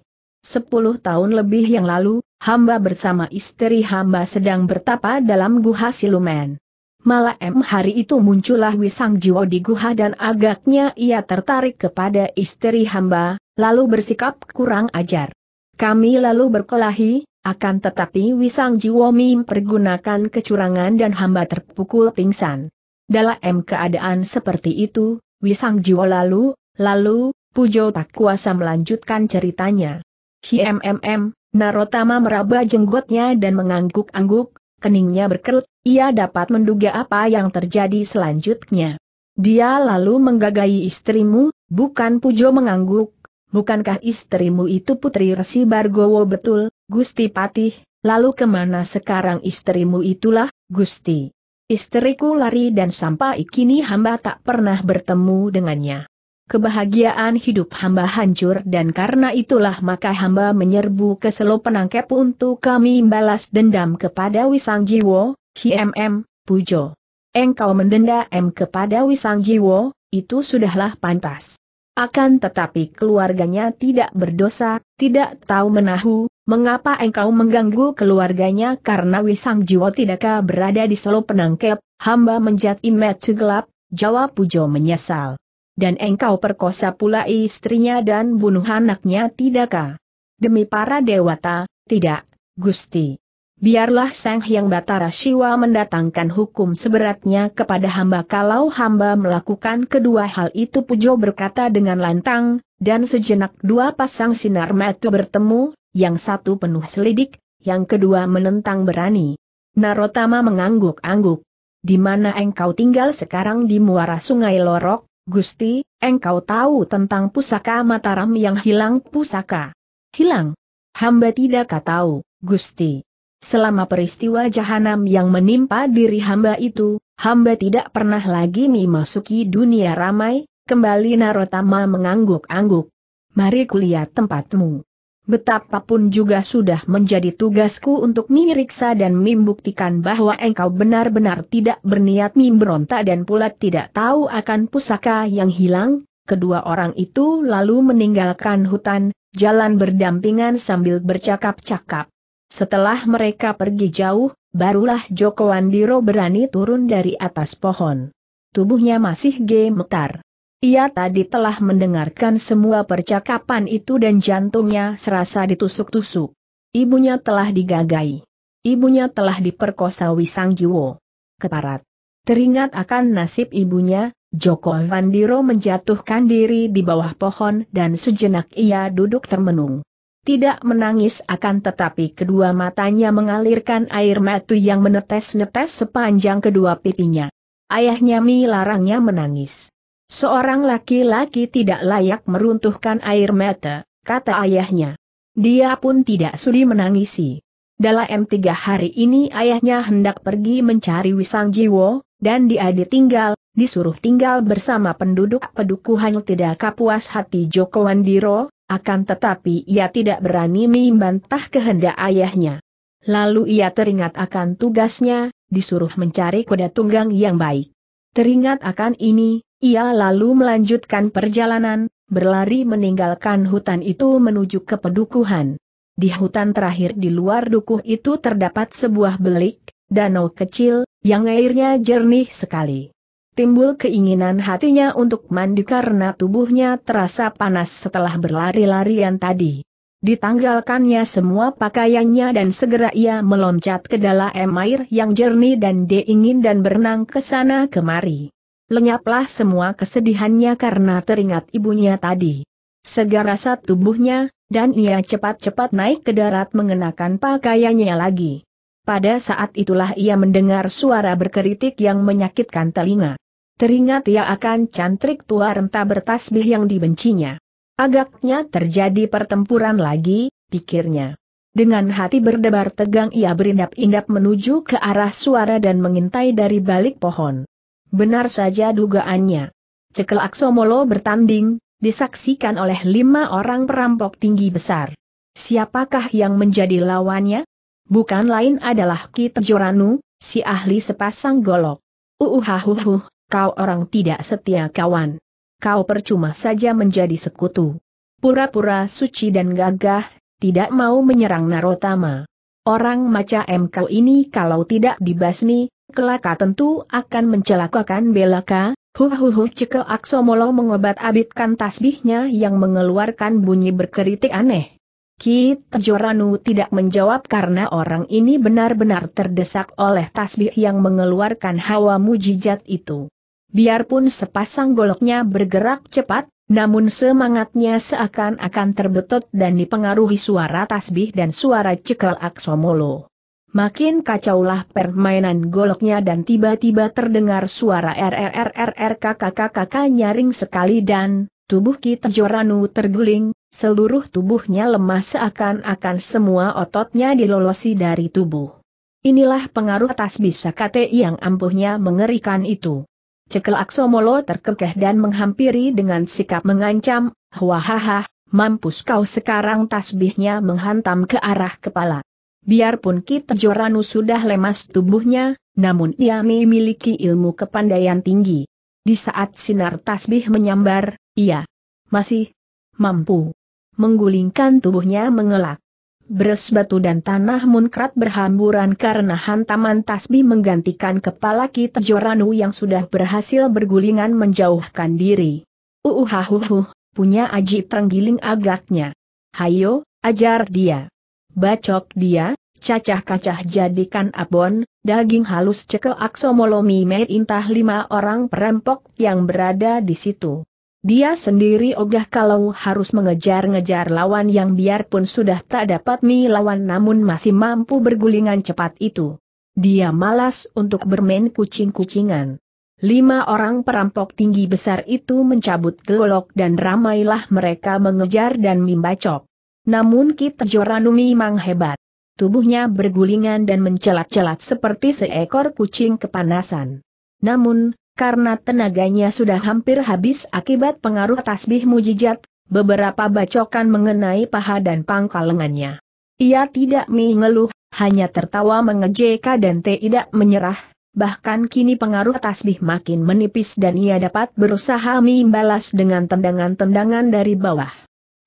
Sepuluh tahun lebih yang lalu, hamba bersama istri hamba sedang bertapa dalam guha siluman. Malah M hari itu muncullah Wisang Jiwo di guha dan agaknya ia tertarik kepada istri hamba, lalu bersikap kurang ajar. Kami lalu berkelahi, akan tetapi Wisang Jiwo mempergunakan kecurangan dan hamba terpukul pingsan. Dalam keadaan seperti itu, Wisang Jiwo lalu, lalu, Pujo tak kuasa melanjutkan ceritanya. Hmmm, Narotama meraba jenggotnya dan mengangguk-angguk, keningnya berkerut, ia dapat menduga apa yang terjadi selanjutnya. Dia lalu menggagahi istrimu, bukan Pujo mengangguk, bukankah istrimu itu putri Resi Bargowo betul, Gusti Patih, lalu kemana sekarang istrimu itulah, Gusti? Istriku lari dan sampai kini hamba tak pernah bertemu dengannya kebahagiaan hidup hamba hancur dan karena itulah maka hamba menyerbu ke selo penangkep untuk kami balas dendam kepada Wisang Jiwo, HMM, Pujo. Engkau mendenda M kepada Wisang Jiwo, itu sudahlah pantas. Akan tetapi keluarganya tidak berdosa, tidak tahu menahu, mengapa engkau mengganggu keluarganya karena Wisang Jiwo tidakkah berada di selo penangkep, hamba menjat imet gelap, jawab Pujo menyesal. Dan engkau perkosa pula istrinya dan bunuh anaknya tidakkah? Demi para dewata, tidak, Gusti. Biarlah Sang Hyang Batara Siwa mendatangkan hukum seberatnya kepada hamba kalau hamba melakukan kedua hal itu Pujo berkata dengan lantang, dan sejenak dua pasang sinar mata bertemu, yang satu penuh selidik, yang kedua menentang berani. Narotama mengangguk-angguk. Di mana engkau tinggal sekarang di muara sungai Lorok? Gusti, engkau tahu tentang pusaka Mataram yang hilang pusaka. Hilang? Hamba tidak tahu, Gusti. Selama peristiwa jahanam yang menimpa diri hamba itu, hamba tidak pernah lagi memasuki dunia ramai, kembali Narotama mengangguk-angguk. Mari kulihat tempatmu. Betapapun juga sudah menjadi tugasku untuk memeriksa dan membuktikan bahwa engkau benar-benar tidak berniat memberontak dan pula tidak tahu akan pusaka yang hilang. Kedua orang itu lalu meninggalkan hutan, jalan berdampingan sambil bercakap-cakap. Setelah mereka pergi jauh, barulah Joko Andiro berani turun dari atas pohon. Tubuhnya masih gemetar. Ia tadi telah mendengarkan semua percakapan itu dan jantungnya serasa ditusuk-tusuk. Ibunya telah digagai. Ibunya telah diperkosa Wisang Jiwo. Keparat. Teringat akan nasib ibunya, Joko Vandiro menjatuhkan diri di bawah pohon dan sejenak ia duduk termenung. Tidak menangis akan tetapi kedua matanya mengalirkan air mata yang menetes-netes sepanjang kedua pipinya. Ayahnya Mi larangnya menangis. Seorang laki-laki tidak layak meruntuhkan air mata, kata ayahnya. Dia pun tidak sudi menangisi. Dalam tiga hari ini ayahnya hendak pergi mencari Wisang Jiwo, dan dia ditinggal, disuruh tinggal bersama penduduk pedukuhan tidak kapuas hati Joko Wandiro, akan tetapi ia tidak berani membantah kehendak ayahnya. Lalu ia teringat akan tugasnya, disuruh mencari kuda tunggang yang baik. Teringat akan ini, ia lalu melanjutkan perjalanan, berlari meninggalkan hutan itu menuju ke pedukuhan. Di hutan terakhir di luar dukuh itu terdapat sebuah belik, danau kecil, yang airnya jernih sekali. Timbul keinginan hatinya untuk mandi karena tubuhnya terasa panas setelah berlari-larian tadi. Ditanggalkannya semua pakaiannya dan segera ia meloncat ke dalam air yang jernih dan dia dan berenang ke sana kemari lenyaplah semua kesedihannya karena teringat ibunya tadi. Segar rasa tubuhnya, dan ia cepat-cepat naik ke darat mengenakan pakaiannya lagi. Pada saat itulah ia mendengar suara berkeritik yang menyakitkan telinga. Teringat ia akan cantrik tua renta bertasbih yang dibencinya. Agaknya terjadi pertempuran lagi, pikirnya. Dengan hati berdebar tegang ia berindap-indap menuju ke arah suara dan mengintai dari balik pohon. Benar saja dugaannya. Cekel Aksomolo bertanding, disaksikan oleh lima orang perampok tinggi besar. Siapakah yang menjadi lawannya? Bukan lain adalah Ki Tejoranu, si ahli sepasang golok. Uhuhahuhu, uh, uh, kau orang tidak setia kawan. Kau percuma saja menjadi sekutu. Pura-pura suci dan gagah, tidak mau menyerang Narotama. Orang macam MK ini kalau tidak dibasmi, Kelaka tentu akan mencelakakan Belaka, Huhuhu cekel Aksomolo mengobat abitkan tasbihnya yang mengeluarkan bunyi berkeritik aneh. Kit Joranu tidak menjawab karena orang ini benar-benar terdesak oleh tasbih yang mengeluarkan hawa mujizat itu. Biarpun sepasang goloknya bergerak cepat, namun semangatnya seakan-akan terbetot dan dipengaruhi suara tasbih dan suara cekel Aksomolo. Makin kacaulah permainan goloknya dan tiba-tiba terdengar suara RRRRR kakak-kakak nyaring sekali dan, tubuh Ki Joranu terguling, seluruh tubuhnya lemah seakan-akan semua ototnya dilolosi dari tubuh. Inilah pengaruh atas bisa sakate yang ampuhnya mengerikan itu. Cekel Aksomolo terkekeh dan menghampiri dengan sikap mengancam, wahahah. mampus kau sekarang tasbihnya menghantam ke arah kepala. Biarpun Kita Joranu sudah lemas tubuhnya, namun ia memiliki ilmu kepandaian tinggi. Di saat sinar tasbih menyambar, ia masih mampu menggulingkan tubuhnya mengelak. Beres batu dan tanah munkrat berhamburan karena hantaman tasbih menggantikan kepala kita Joranu yang sudah berhasil bergulingan menjauhkan diri. Uuhahuhuh, punya aji Trenggiling agaknya. Hayo, ajar dia. Bacok dia, cacah kacah jadikan abon, daging halus cekel aksomolomi meintah lima orang perampok yang berada di situ. Dia sendiri ogah kalau harus mengejar-ngejar lawan yang biarpun sudah tak dapat mi namun masih mampu bergulingan cepat itu. Dia malas untuk bermain kucing-kucingan. Lima orang perampok tinggi besar itu mencabut golok dan ramailah mereka mengejar dan membacok. Namun kita joranumi memang hebat. Tubuhnya bergulingan dan mencelat-celat seperti seekor kucing kepanasan. Namun, karena tenaganya sudah hampir habis akibat pengaruh tasbih mujijat, beberapa bacokan mengenai paha dan pangkal lengannya. Ia tidak mengeluh, hanya tertawa mengejek dan tidak menyerah, bahkan kini pengaruh tasbih makin menipis dan ia dapat berusaha membalas dengan tendangan-tendangan dari bawah.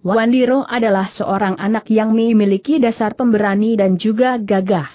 Wandiro adalah seorang anak yang memiliki dasar pemberani dan juga gagah.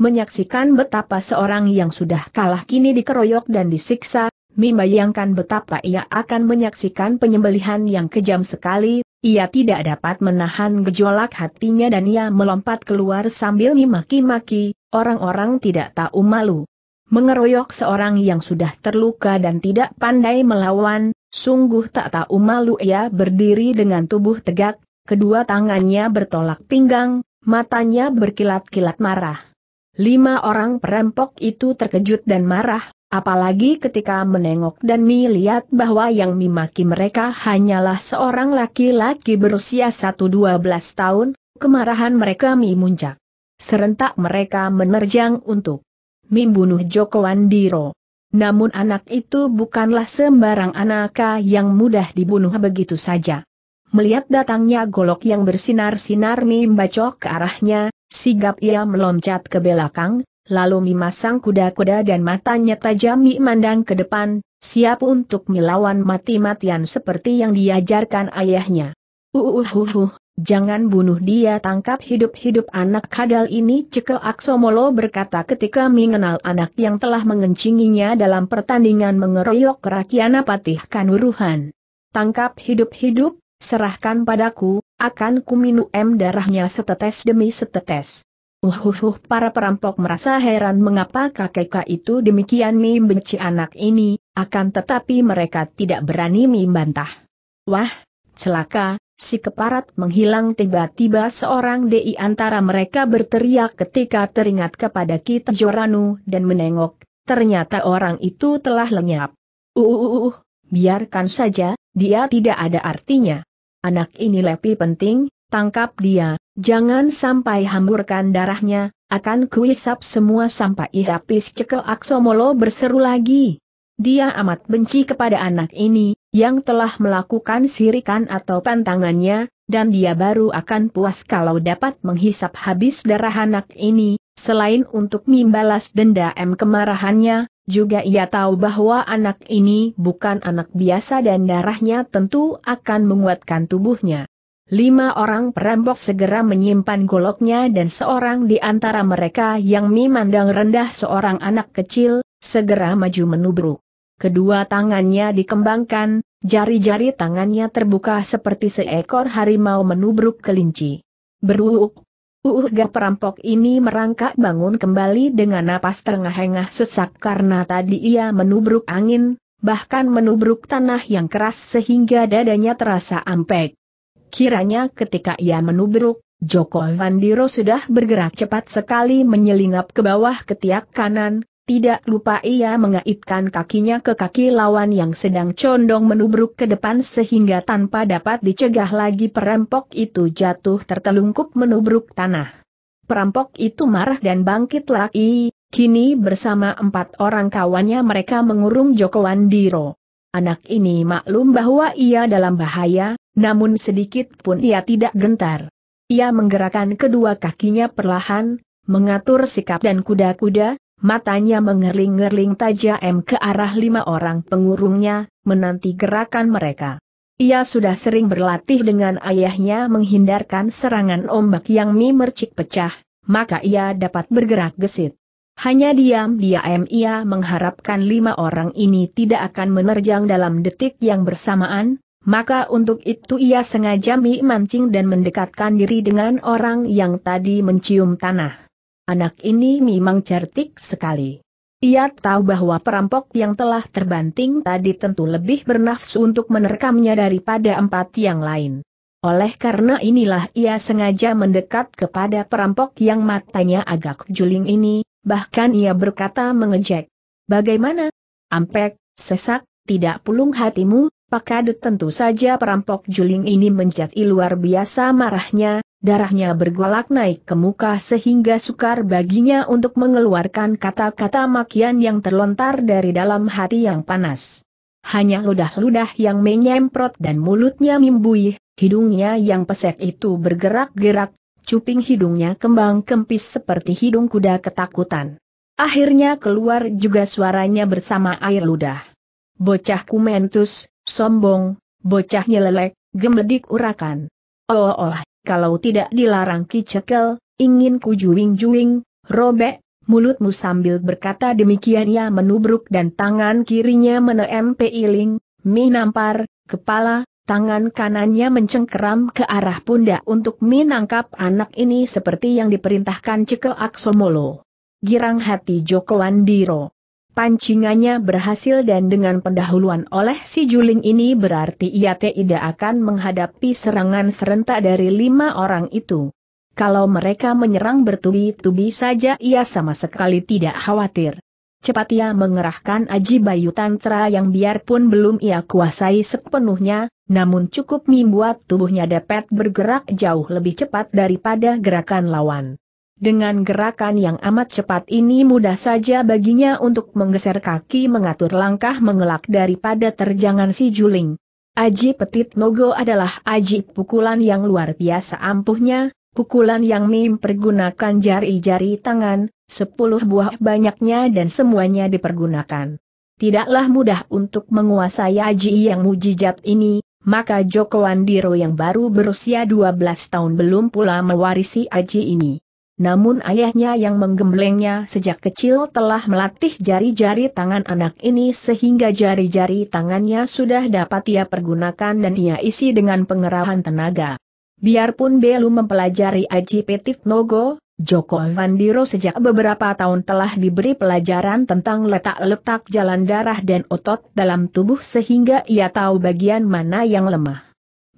Menyaksikan betapa seorang yang sudah kalah kini dikeroyok dan disiksa, membayangkan betapa ia akan menyaksikan penyembelihan yang kejam sekali, ia tidak dapat menahan gejolak hatinya dan ia melompat keluar sambil memaki-maki, orang-orang tidak tahu malu. Mengeroyok seorang yang sudah terluka dan tidak pandai melawan, Sungguh tak tahu malu ia berdiri dengan tubuh tegak, kedua tangannya bertolak pinggang, matanya berkilat-kilat marah. Lima orang perempok itu terkejut dan marah, apalagi ketika menengok dan melihat bahwa yang memaki mereka hanyalah seorang laki-laki berusia 1-12 tahun, kemarahan mereka memuncak. Serentak mereka menerjang untuk membunuh Joko Andiro. Namun anak itu bukanlah sembarang anak yang mudah dibunuh begitu saja. Melihat datangnya golok yang bersinar-sinar membacok ke arahnya, sigap ia meloncat ke belakang, lalu memasang kuda-kuda dan matanya tajam memandang ke depan, siap untuk melawan mati-matian seperti yang diajarkan ayahnya. Uhuhuhuh. Jangan bunuh dia tangkap hidup-hidup anak kadal ini Cekel Aksomolo berkata ketika mengenal anak yang telah mengencinginya dalam pertandingan mengeroyok Rakyana Patih Kanuruhan. Tangkap hidup-hidup, serahkan padaku, akan kuminum darahnya setetes demi setetes. Uhuhuh uh, uh, para perampok merasa heran mengapa kakek itu demikian membenci anak ini, akan tetapi mereka tidak berani membantah. Wah, celaka, Si keparat menghilang tiba-tiba seorang di antara mereka berteriak ketika teringat kepada Kita Joranu dan menengok, ternyata orang itu telah lenyap. Uh, uh, uh, uh, biarkan saja, dia tidak ada artinya. Anak ini lebih penting, tangkap dia, jangan sampai hamburkan darahnya, akan kuisap semua sampai habis cekel Aksomolo berseru lagi. Dia amat benci kepada anak ini, yang telah melakukan sirikan atau pantangannya, dan dia baru akan puas kalau dapat menghisap habis darah anak ini, selain untuk membalas denda kemarahannya, juga ia tahu bahwa anak ini bukan anak biasa dan darahnya tentu akan menguatkan tubuhnya. Lima orang perampok segera menyimpan goloknya dan seorang di antara mereka yang memandang rendah seorang anak kecil, segera maju menubruk kedua tangannya dikembangkan, jari-jari tangannya terbuka seperti seekor harimau menubruk kelinci. Beruuk. Uuga uh, perampok ini merangkak bangun kembali dengan napas terengah-engah sesak karena tadi ia menubruk angin, bahkan menubruk tanah yang keras sehingga dadanya terasa ampek. Kiranya ketika ia menubruk, Joko Vandiro sudah bergerak cepat sekali menyelingap ke bawah ketiak kanan, tidak lupa ia mengaitkan kakinya ke kaki lawan yang sedang condong menubruk ke depan sehingga tanpa dapat dicegah lagi perampok itu jatuh tertelungkup menubruk tanah. Perampok itu marah dan bangkit lagi, kini bersama empat orang kawannya mereka mengurung Joko Wandiro. Anak ini maklum bahwa ia dalam bahaya, namun sedikit pun ia tidak gentar. Ia menggerakkan kedua kakinya perlahan, mengatur sikap dan kuda-kuda, matanya mengerling-ngerling tajam ke arah lima orang pengurungnya, menanti gerakan mereka. Ia sudah sering berlatih dengan ayahnya menghindarkan serangan ombak yang mimercik pecah, maka ia dapat bergerak gesit. Hanya diam-diam dia ia mengharapkan lima orang ini tidak akan menerjang dalam detik yang bersamaan, maka untuk itu ia sengaja mi dan mendekatkan diri dengan orang yang tadi mencium tanah. Anak ini memang cerdik sekali. Ia tahu bahwa perampok yang telah terbanting tadi tentu lebih bernafsu untuk menerkamnya daripada empat yang lain. Oleh karena inilah ia sengaja mendekat kepada perampok yang matanya agak juling ini, bahkan ia berkata mengejek. Bagaimana? Ampek, sesak, tidak pulung hatimu, Pakadut tentu saja perampok juling ini menjadi luar biasa marahnya, Darahnya bergolak naik ke muka sehingga sukar baginya untuk mengeluarkan kata-kata makian yang terlontar dari dalam hati yang panas. Hanya ludah-ludah yang menyemprot dan mulutnya mimbuih, hidungnya yang pesek itu bergerak-gerak, cuping hidungnya kembang kempis seperti hidung kuda ketakutan. Akhirnya keluar juga suaranya bersama air ludah. Bocah kumentus, sombong, bocah nyelelek, gemedik urakan. Oh, oh, kalau tidak dilarang kicekel, ingin ku juing robek, mulutmu sambil berkata demikian ia menubruk dan tangan kirinya menempi iling, mi kepala, tangan kanannya mencengkeram ke arah pundak untuk menangkap anak ini seperti yang diperintahkan Cekel Aksomolo. Girang hati Joko Andiro. Pancingannya berhasil dan dengan pendahuluan oleh si Juling ini berarti ia tidak akan menghadapi serangan serentak dari lima orang itu. Kalau mereka menyerang bertubi-tubi saja ia sama sekali tidak khawatir. Cepat ia mengerahkan Aji Bayu Tantra yang biarpun belum ia kuasai sepenuhnya, namun cukup membuat tubuhnya dapat bergerak jauh lebih cepat daripada gerakan lawan. Dengan gerakan yang amat cepat ini mudah saja baginya untuk menggeser kaki mengatur langkah mengelak daripada terjangan si Juling. Aji Petit Nogo adalah aji pukulan yang luar biasa ampuhnya, pukulan yang mim pergunakan jari-jari tangan, sepuluh buah banyaknya dan semuanya dipergunakan. Tidaklah mudah untuk menguasai aji yang mujijat ini, maka Joko Andiro yang baru berusia 12 tahun belum pula mewarisi aji ini. Namun ayahnya yang menggemblengnya sejak kecil telah melatih jari-jari tangan anak ini sehingga jari-jari tangannya sudah dapat ia pergunakan dan ia isi dengan pengerahan tenaga. Biarpun Belu mempelajari Aji Petit Nogo, Joko Vandiro sejak beberapa tahun telah diberi pelajaran tentang letak-letak jalan darah dan otot dalam tubuh sehingga ia tahu bagian mana yang lemah.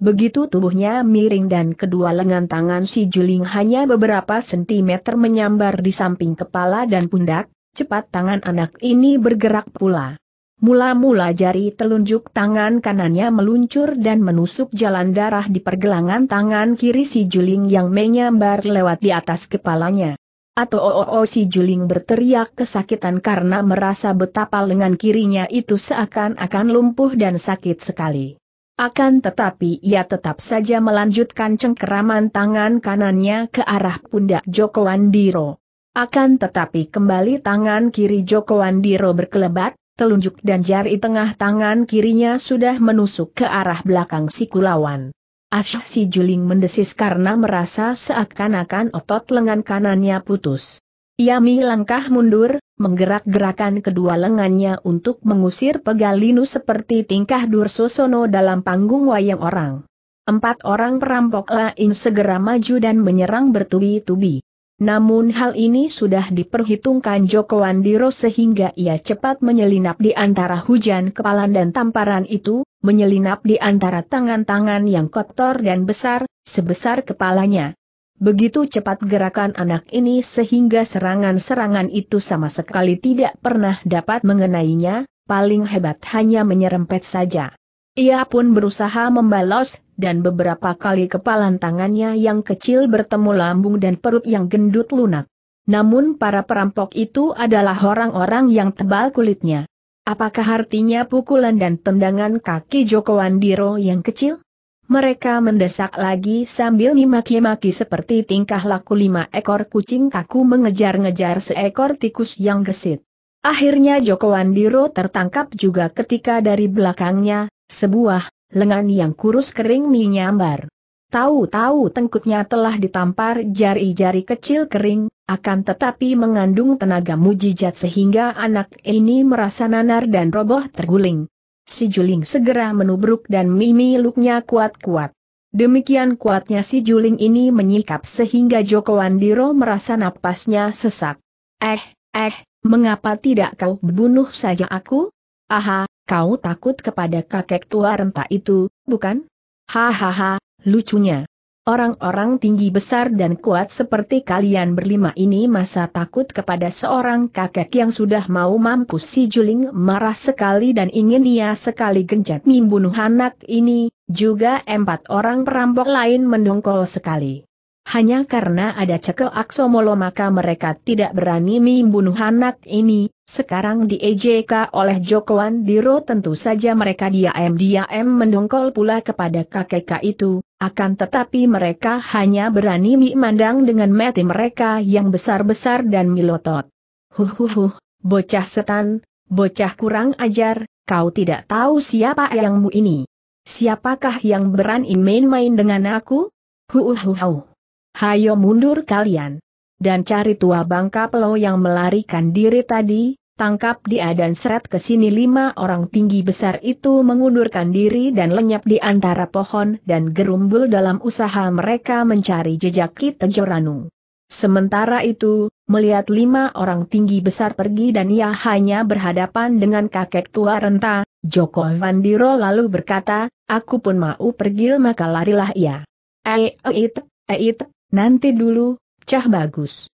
Begitu tubuhnya miring dan kedua lengan tangan si Juling hanya beberapa sentimeter menyambar di samping kepala dan pundak, cepat tangan anak ini bergerak pula. Mula-mula jari telunjuk tangan kanannya meluncur dan menusuk jalan darah di pergelangan tangan kiri si Juling yang menyambar lewat di atas kepalanya. Atau oh, oh, oh si Juling berteriak kesakitan karena merasa betapa lengan kirinya itu seakan-akan lumpuh dan sakit sekali. Akan tetapi ia tetap saja melanjutkan cengkeraman tangan kanannya ke arah pundak Joko Andiro. Akan tetapi kembali tangan kiri Joko Andiro berkelebat, telunjuk dan jari tengah tangan kirinya sudah menusuk ke arah belakang siku lawan. Asyah si Juling mendesis karena merasa seakan-akan otot lengan kanannya putus. Ia mi mundur, menggerak-gerakan kedua lengannya untuk mengusir pegalinu seperti tingkah Dursosono dalam panggung wayang orang. Empat orang perampok lain segera maju dan menyerang bertubi-tubi. Namun hal ini sudah diperhitungkan Joko Wandiro sehingga ia cepat menyelinap di antara hujan kepalan dan tamparan itu, menyelinap di antara tangan-tangan yang kotor dan besar, sebesar kepalanya. Begitu cepat gerakan anak ini sehingga serangan-serangan itu sama sekali tidak pernah dapat mengenainya, paling hebat hanya menyerempet saja. Ia pun berusaha membalas, dan beberapa kali kepalan tangannya yang kecil bertemu lambung dan perut yang gendut lunak. Namun para perampok itu adalah orang-orang yang tebal kulitnya. Apakah artinya pukulan dan tendangan kaki Joko Wandiro yang kecil? Mereka mendesak lagi sambil nimaki maki seperti tingkah laku lima ekor kucing kaku mengejar-ngejar seekor tikus yang gesit. Akhirnya Joko Wandiro tertangkap juga ketika dari belakangnya, sebuah lengan yang kurus kering menyambar. Tahu-tahu tengkutnya telah ditampar jari-jari kecil kering, akan tetapi mengandung tenaga mujijat sehingga anak ini merasa nanar dan roboh terguling. Si Juling segera menubruk dan mimi luknya kuat-kuat. Demikian kuatnya si Juling ini menyikap sehingga Joko Wandiro merasa napasnya sesak. Eh, eh, mengapa tidak kau bunuh saja aku? Aha, kau takut kepada kakek tua renta itu, bukan? Hahaha, lucunya. Orang-orang tinggi besar dan kuat seperti kalian berlima ini masa takut kepada seorang kakek yang sudah mau mampu si Juling marah sekali dan ingin ia sekali gencat membunuh anak ini, juga empat orang perampok lain mendongkol sekali. Hanya karena ada cekel aksomolo maka mereka tidak berani membunuh anak ini, sekarang di EJK oleh Jokoan Diro tentu saja mereka diam-diam mendongkol pula kepada kakek itu, akan tetapi mereka hanya berani memandang dengan mati mereka yang besar-besar dan milotot. Huhuhu, bocah setan, bocah kurang ajar, kau tidak tahu siapa ayangmu ini. Siapakah yang berani main-main dengan aku? Huhuhu, Hayo mundur kalian. Dan cari tua bangka pelo yang melarikan diri tadi, tangkap dia dan seret ke sini lima orang tinggi besar itu mengundurkan diri dan lenyap di antara pohon dan gerumbul dalam usaha mereka mencari jejak Ki Joranu. Sementara itu, melihat lima orang tinggi besar pergi dan ia hanya berhadapan dengan kakek tua renta, Joko Vandiro lalu berkata, aku pun mau pergi maka larilah ia. Eit, eh, eh, eit, eh, nanti dulu, cah bagus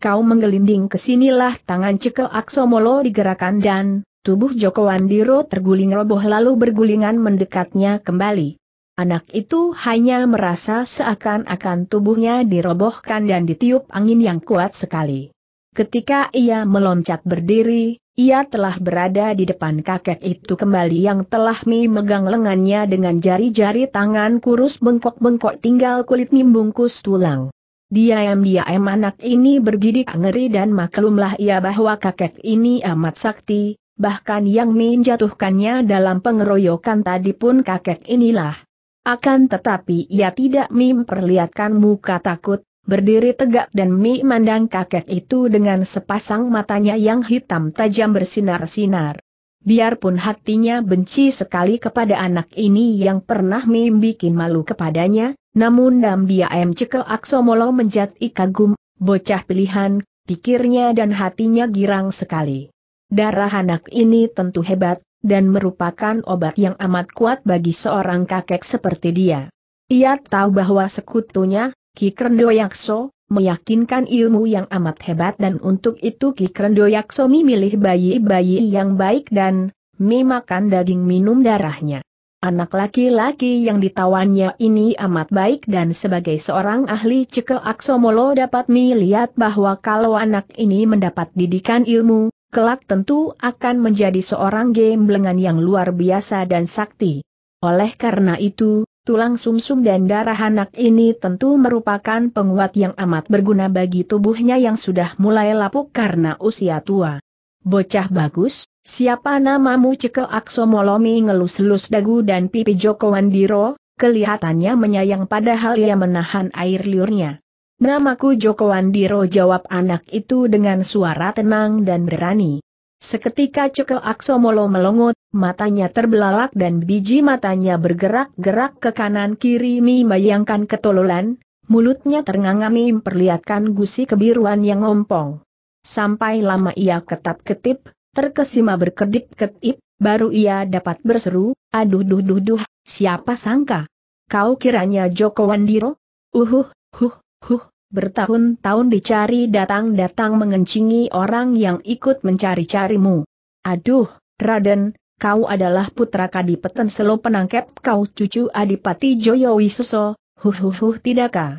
kau menggelinding ke sinilah tangan cekel Aksomolo digerakkan dan, tubuh Joko Wandiro terguling roboh lalu bergulingan mendekatnya kembali. Anak itu hanya merasa seakan-akan tubuhnya dirobohkan dan ditiup angin yang kuat sekali. Ketika ia meloncat berdiri, ia telah berada di depan kakek itu kembali yang telah Mi megang lengannya dengan jari-jari tangan kurus bengkok-bengkok tinggal kulit membungkus tulang. Diam-diam anak ini bergidik ngeri dan maklumlah ia bahwa kakek ini amat sakti, bahkan yang menjatuhkannya dalam pengeroyokan tadi pun kakek inilah. Akan tetapi ia tidak memperlihatkan muka takut, berdiri tegak dan memandang kakek itu dengan sepasang matanya yang hitam tajam bersinar-sinar biarpun hatinya benci sekali kepada anak ini yang pernah membuat malu kepadanya, namun dam dia M. Cekel Aksomolo menjadi kagum, bocah pilihan, pikirnya dan hatinya girang sekali. Darah anak ini tentu hebat, dan merupakan obat yang amat kuat bagi seorang kakek seperti dia. Ia tahu bahwa sekutunya, Ki Krendo Yakso, meyakinkan ilmu yang amat hebat dan untuk itu Ki Krendo memilih bayi-bayi yang baik dan memakan daging minum darahnya. Anak laki-laki yang ditawannya ini amat baik dan sebagai seorang ahli cekel aksomolo dapat melihat bahwa kalau anak ini mendapat didikan ilmu, kelak tentu akan menjadi seorang gemblengan yang luar biasa dan sakti. Oleh karena itu, Tulang sumsum -sum dan darah anak ini tentu merupakan penguat yang amat berguna bagi tubuhnya yang sudah mulai lapuk karena usia tua. Bocah bagus, siapa namamu cekel aksomolomi ngelus lus dagu dan pipi Joko Wandiro, kelihatannya menyayang padahal ia menahan air liurnya. Namaku Joko Wandiro jawab anak itu dengan suara tenang dan berani. Seketika Cekel Aksomolo melongot, matanya terbelalak dan biji matanya bergerak-gerak ke kanan kiri membayangkan ketololan, mulutnya ternganga memperlihatkan gusi kebiruan yang ngompong. Sampai lama ia ketap-ketip, terkesima berkedip-ketip, baru ia dapat berseru, aduh duh duh duh, siapa sangka? Kau kiranya Joko Wandiro? Uhuh, huh, huh, bertahun-tahun dicari datang-datang mengencingi orang yang ikut mencari-carimu. Aduh, Raden, kau adalah putra Kadipaten Selo penangkep kau cucu Adipati Joyowisoso. Huhuhu, huhuhuh tidakkah?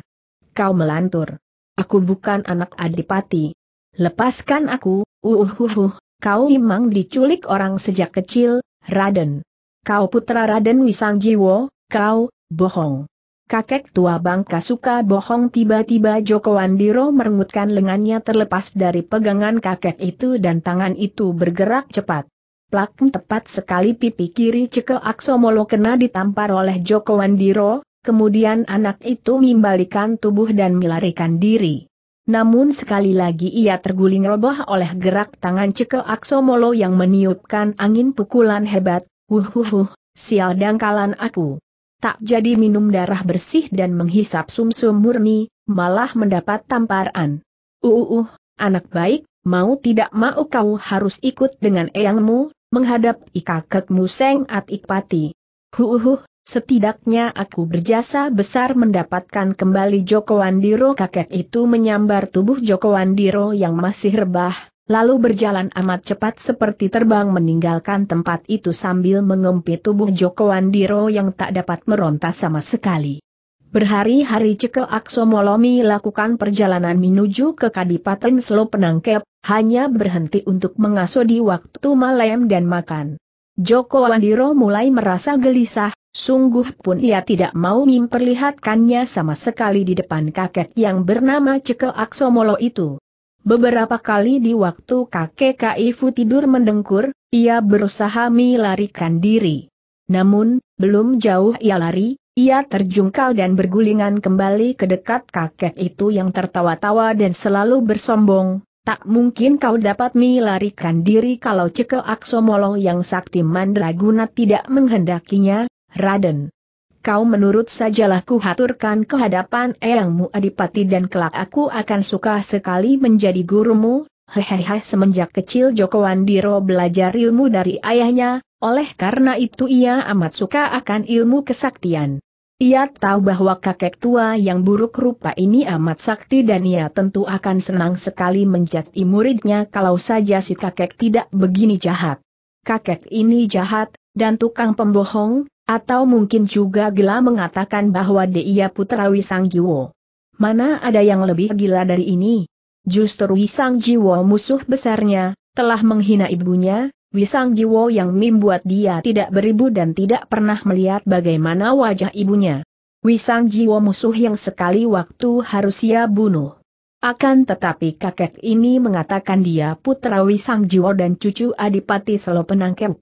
Kau melantur. Aku bukan anak Adipati. Lepaskan aku, uhuhuh, kau memang diculik orang sejak kecil, Raden. Kau putra Raden Wisangjiwo, kau, bohong. Kakek tua bangka suka bohong tiba-tiba Joko Wandiro merengutkan lengannya terlepas dari pegangan kakek itu dan tangan itu bergerak cepat. Plak tepat sekali pipi kiri cekel Aksomolo kena ditampar oleh Joko Wandiro, kemudian anak itu membalikan tubuh dan melarikan diri. Namun sekali lagi ia terguling roboh oleh gerak tangan cekel Aksomolo yang meniupkan angin pukulan hebat, wuhuhuh, sial dangkalan aku tak jadi minum darah bersih dan menghisap sumsum murni, malah mendapat tamparan. Uh, uh, uh anak baik, mau tidak mau kau harus ikut dengan eyangmu, menghadap museng at Uh uh, setidaknya aku berjasa besar mendapatkan kembali Joko Wandiro kakek itu menyambar tubuh Joko Wandiro yang masih rebah, lalu berjalan amat cepat seperti terbang meninggalkan tempat itu sambil mengempit tubuh Joko Wandiro yang tak dapat meronta sama sekali. Berhari-hari Ceke Aksomolomi lakukan perjalanan menuju ke Kadipaten Slo Penangkep, hanya berhenti untuk mengasuh di waktu malam dan makan. Joko Wandiro mulai merasa gelisah, sungguh pun ia tidak mau memperlihatkannya sama sekali di depan kakek yang bernama Ceke Aksomolo itu. Beberapa kali di waktu kakek Kaifu tidur mendengkur, ia berusaha melarikan diri. Namun, belum jauh ia lari, ia terjungkal dan bergulingan kembali ke dekat kakek itu yang tertawa-tawa dan selalu bersombong. Tak mungkin kau dapat melarikan diri kalau cekel aksomolo yang sakti mandraguna tidak menghendakinya, Raden kau menurut sajalah ku haturkan kehadapan Eyangmu Adipati dan kelak aku akan suka sekali menjadi gurumu, hehehe semenjak kecil Joko Wandiro belajar ilmu dari ayahnya, oleh karena itu ia amat suka akan ilmu kesaktian. Ia tahu bahwa kakek tua yang buruk rupa ini amat sakti dan ia tentu akan senang sekali menjadi muridnya kalau saja si kakek tidak begini jahat. Kakek ini jahat, dan tukang pembohong, atau mungkin juga gila mengatakan bahwa dia putra Wisang Jiwo. Mana ada yang lebih gila dari ini? Justru Wisang Jiwo musuh besarnya, telah menghina ibunya, Wisang Jiwo yang membuat dia tidak beribu dan tidak pernah melihat bagaimana wajah ibunya. Wisang Jiwo musuh yang sekali waktu harus ia bunuh. Akan tetapi kakek ini mengatakan dia putra Wisang Jiwo dan cucu Adipati Selo Penangkep.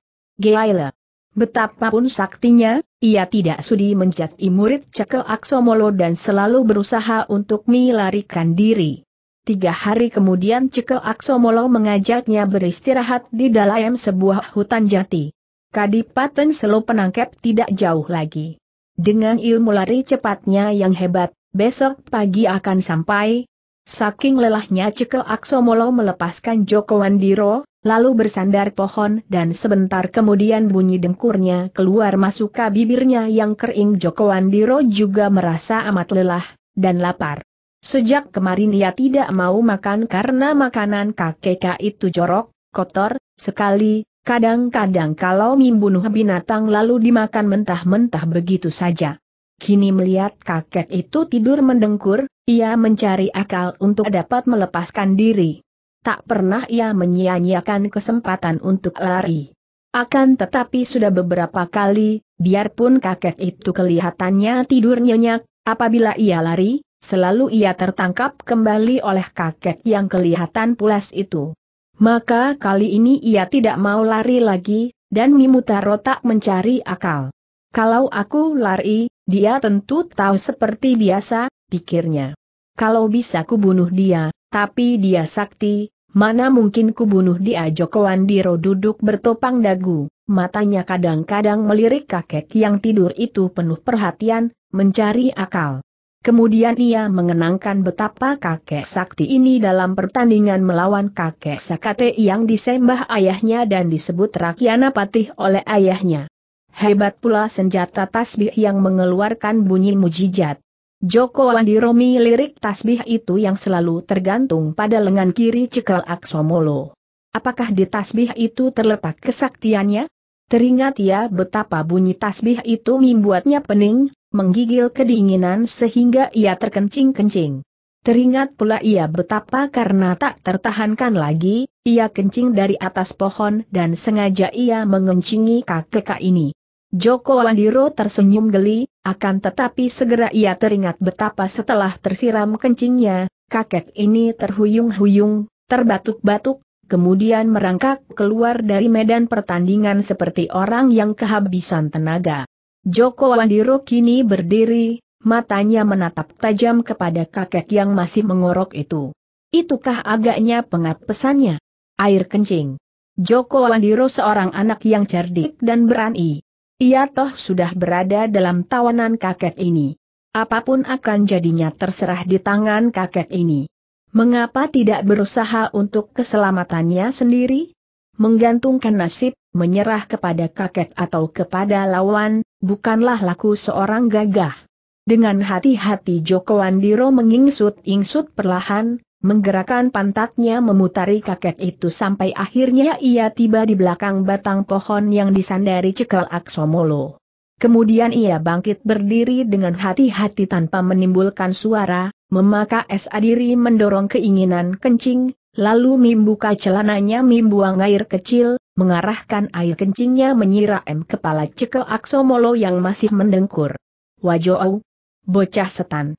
Betapapun saktinya, ia tidak sudi menjati murid Cekel Aksomolo dan selalu berusaha untuk melarikan diri. Tiga hari kemudian Cekel Aksomolo mengajaknya beristirahat di dalam sebuah hutan jati. Kadipaten Selo penangkap tidak jauh lagi. Dengan ilmu lari cepatnya yang hebat, besok pagi akan sampai. Saking lelahnya Cekel Aksomolo melepaskan Joko Wandiro, lalu bersandar pohon dan sebentar kemudian bunyi dengkurnya keluar masuk ke bibirnya yang kering Joko Andiro juga merasa amat lelah dan lapar. Sejak kemarin ia tidak mau makan karena makanan kakek itu jorok, kotor, sekali, kadang-kadang kalau membunuh binatang lalu dimakan mentah-mentah begitu saja. Kini melihat kakek itu tidur mendengkur, ia mencari akal untuk dapat melepaskan diri tak pernah ia menyia-nyiakan kesempatan untuk lari. Akan tetapi sudah beberapa kali, biarpun kakek itu kelihatannya tidur nyenyak, apabila ia lari, selalu ia tertangkap kembali oleh kakek yang kelihatan pulas itu. Maka kali ini ia tidak mau lari lagi, dan memutar otak mencari akal. Kalau aku lari, dia tentu tahu seperti biasa, pikirnya. Kalau bisa ku bunuh dia, tapi dia sakti, mana mungkin kubunuh dia Joko Andiro duduk bertopang dagu, matanya kadang-kadang melirik kakek yang tidur itu penuh perhatian, mencari akal. Kemudian ia mengenangkan betapa kakek sakti ini dalam pertandingan melawan kakek Sakate yang disembah ayahnya dan disebut Rakyana Patih oleh ayahnya. Hebat pula senjata tasbih yang mengeluarkan bunyi mujijat, Joko Wandiromi lirik tasbih itu yang selalu tergantung pada lengan kiri Cikal Aksomolo. Apakah di tasbih itu terletak kesaktiannya? Teringat ia ya betapa bunyi tasbih itu membuatnya pening, menggigil kedinginan sehingga ia terkencing-kencing. Teringat pula ia betapa karena tak tertahankan lagi, ia kencing dari atas pohon dan sengaja ia mengencingi kakek ini. Joko Wandiro tersenyum geli, akan tetapi segera ia teringat betapa setelah tersiram kencingnya, kakek ini terhuyung-huyung, terbatuk-batuk, kemudian merangkak keluar dari medan pertandingan seperti orang yang kehabisan tenaga. Joko Wandiro kini berdiri, matanya menatap tajam kepada kakek yang masih mengorok itu. Itukah agaknya pengap pesannya? Air kencing. Joko Wandiro seorang anak yang cerdik dan berani. Ia toh sudah berada dalam tawanan kakek ini. Apapun akan jadinya terserah di tangan kakek ini. Mengapa tidak berusaha untuk keselamatannya sendiri? Menggantungkan nasib, menyerah kepada kakek atau kepada lawan, bukanlah laku seorang gagah. Dengan hati-hati Joko Wandiro mengingsut-ingsut perlahan, Menggerakkan pantatnya memutari kakek itu sampai akhirnya ia tiba di belakang batang pohon yang disandari cekal aksomolo. Kemudian ia bangkit berdiri dengan hati-hati tanpa menimbulkan suara, memaka es adiri mendorong keinginan kencing, lalu membuka celananya membuang air kecil, mengarahkan air kencingnya menyiram kepala cekel aksomolo yang masih mendengkur. Wajoau! Bocah setan!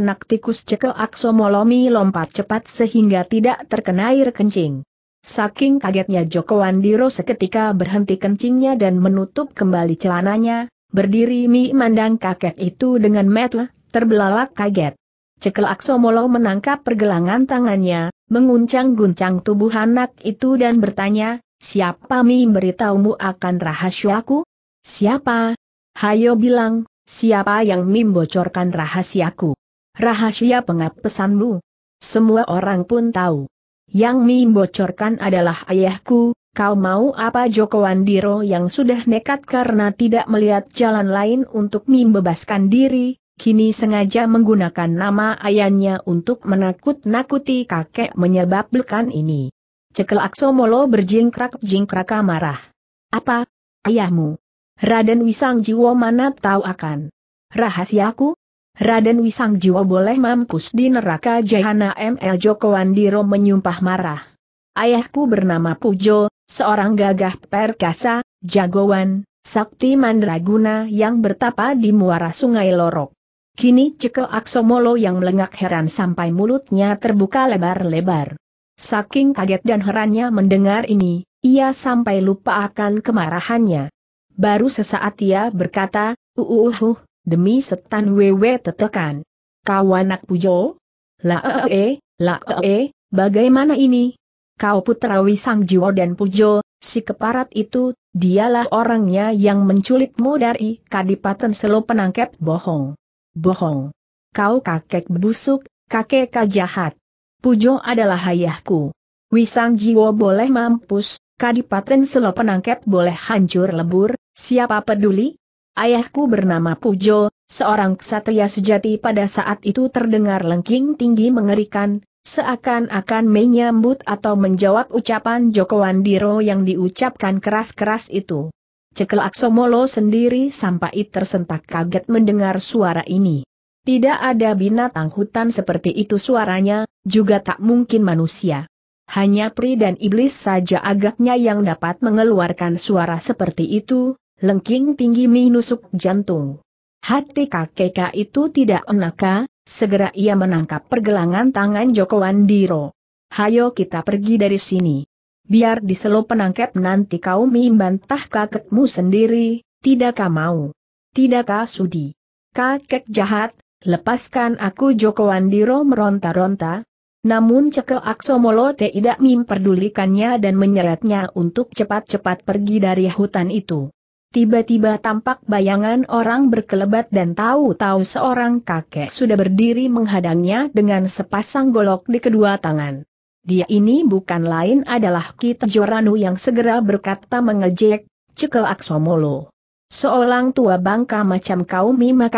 nak tikus cekel aksomolomi lompat cepat sehingga tidak terkena air kencing. Saking kagetnya Joko Wandiro seketika berhenti kencingnya dan menutup kembali celananya, berdiri mi mandang kakek itu dengan metel, terbelalak kaget. Cekel Aksomolo menangkap pergelangan tangannya, menguncang-guncang tubuh anak itu dan bertanya, siapa mi beritahumu akan rahasiaku? Siapa? Hayo bilang, Siapa yang membocorkan rahasiaku? Rahasia pengap pesanmu. Semua orang pun tahu. Yang membocorkan adalah ayahku, kau mau apa Joko Wandiro yang sudah nekat karena tidak melihat jalan lain untuk membebaskan diri, kini sengaja menggunakan nama ayahnya untuk menakut-nakuti kakek menyebabkan ini. Cekel Aksomolo berjingkrak-jingkrak marah. Apa? Ayahmu? Raden Wisang Jiwo mana tahu akan rahasiaku? Raden Wisang Jiwo boleh mampus di neraka Jahana ML Joko Wandiro menyumpah marah. Ayahku bernama Pujo, seorang gagah perkasa, jagoan, sakti mandraguna yang bertapa di muara sungai Lorok. Kini cekel Aksomolo yang melengak heran sampai mulutnya terbuka lebar-lebar. Saking kaget dan herannya mendengar ini, ia sampai lupa akan kemarahannya. Baru sesaat ia berkata, uuhuh, demi setan wewe tetekan. Kau anak pujo? La ee, e, e, la ee, e, bagaimana ini? Kau putra wisang jiwa dan pujo, si keparat itu, dialah orangnya yang menculikmu dari kadipaten selo penangkep bohong. Bohong. Kau kakek busuk, kakek kajahat. Pujo adalah ayahku. Wisang Jiwo boleh mampus, Kadipaten Selo penangkep boleh hancur lebur, Siapa peduli? Ayahku bernama Pujo, seorang ksatria sejati pada saat itu terdengar lengking tinggi mengerikan, seakan-akan menyambut atau menjawab ucapan Joko Wandiro yang diucapkan keras-keras itu. Cekel Aksomolo sendiri sampai tersentak kaget mendengar suara ini. Tidak ada binatang hutan seperti itu suaranya, juga tak mungkin manusia hanya pri dan iblis saja agaknya yang dapat mengeluarkan suara seperti itu, lengking tinggi minusuk jantung. Hati kakek itu tidak enaka, segera ia menangkap pergelangan tangan Joko Wandiro. Hayo kita pergi dari sini. Biar diselop penangkap nanti kau membantah kakekmu sendiri, tidakkah mau? Tidakkah sudi? Kakek jahat, lepaskan aku Joko Wandiro meronta-ronta, namun Cekel Aksomolo tidak memperdulikannya dan menyeretnya untuk cepat-cepat pergi dari hutan itu. Tiba-tiba tampak bayangan orang berkelebat dan tahu-tahu seorang kakek sudah berdiri menghadangnya dengan sepasang golok di kedua tangan. Dia ini bukan lain adalah Kita Joranu yang segera berkata mengejek, Cekel Aksomolo. Seorang tua bangka macam kau Mima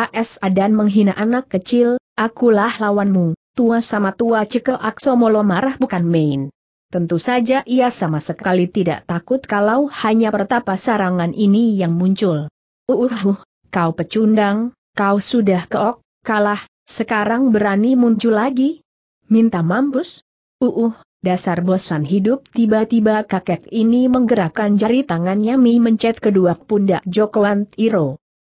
dan menghina anak kecil, akulah lawanmu tua sama tua cekel Aksomolo marah bukan main. Tentu saja ia sama sekali tidak takut kalau hanya pertapa sarangan ini yang muncul. Uhuh, kau pecundang, kau sudah keok, kalah, sekarang berani muncul lagi? Minta mampus? Uhuh, dasar bosan hidup tiba-tiba kakek ini menggerakkan jari tangannya Mi mencet kedua pundak Jokoan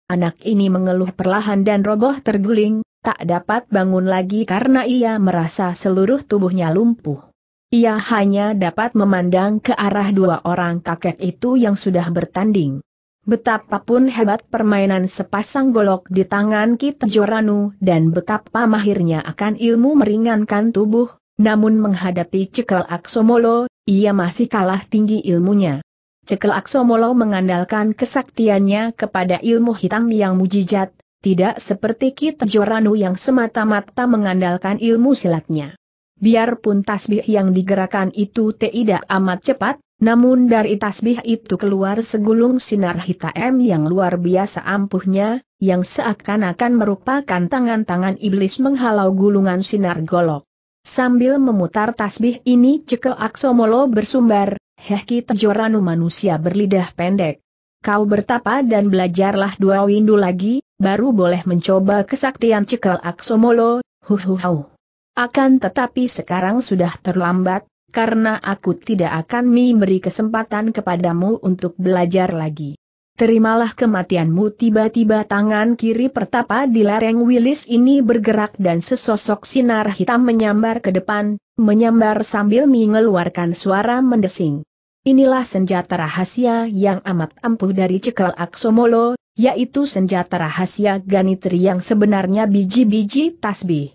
Anak ini mengeluh perlahan dan roboh terguling, tak dapat bangun lagi karena ia merasa seluruh tubuhnya lumpuh. Ia hanya dapat memandang ke arah dua orang kakek itu yang sudah bertanding. Betapapun hebat permainan sepasang golok di tangan Kita Joranu dan betapa mahirnya akan ilmu meringankan tubuh, namun menghadapi Cekel Aksomolo, ia masih kalah tinggi ilmunya. Cekel Aksomolo mengandalkan kesaktiannya kepada ilmu hitam yang mujijat, tidak seperti Kit Joranu yang semata-mata mengandalkan ilmu silatnya. Biarpun tasbih yang digerakkan itu tidak amat cepat, namun dari tasbih itu keluar segulung sinar hitam yang luar biasa ampuhnya, yang seakan-akan merupakan tangan-tangan iblis menghalau gulungan sinar golok. Sambil memutar tasbih ini cekel aksomolo bersumbar, Kit Joranu manusia berlidah pendek. Kau bertapa dan belajarlah dua windu lagi, baru boleh mencoba kesaktian cikal aksomolo, huhuhau. Akan tetapi sekarang sudah terlambat, karena aku tidak akan memberi kesempatan kepadamu untuk belajar lagi. Terimalah kematianmu tiba-tiba tangan kiri pertapa di lereng Wilis ini bergerak dan sesosok sinar hitam menyambar ke depan, menyambar sambil mengeluarkan suara mendesing. Inilah senjata rahasia yang amat ampuh dari cekal Aksomolo, yaitu senjata rahasia ganitri yang sebenarnya biji-biji tasbih.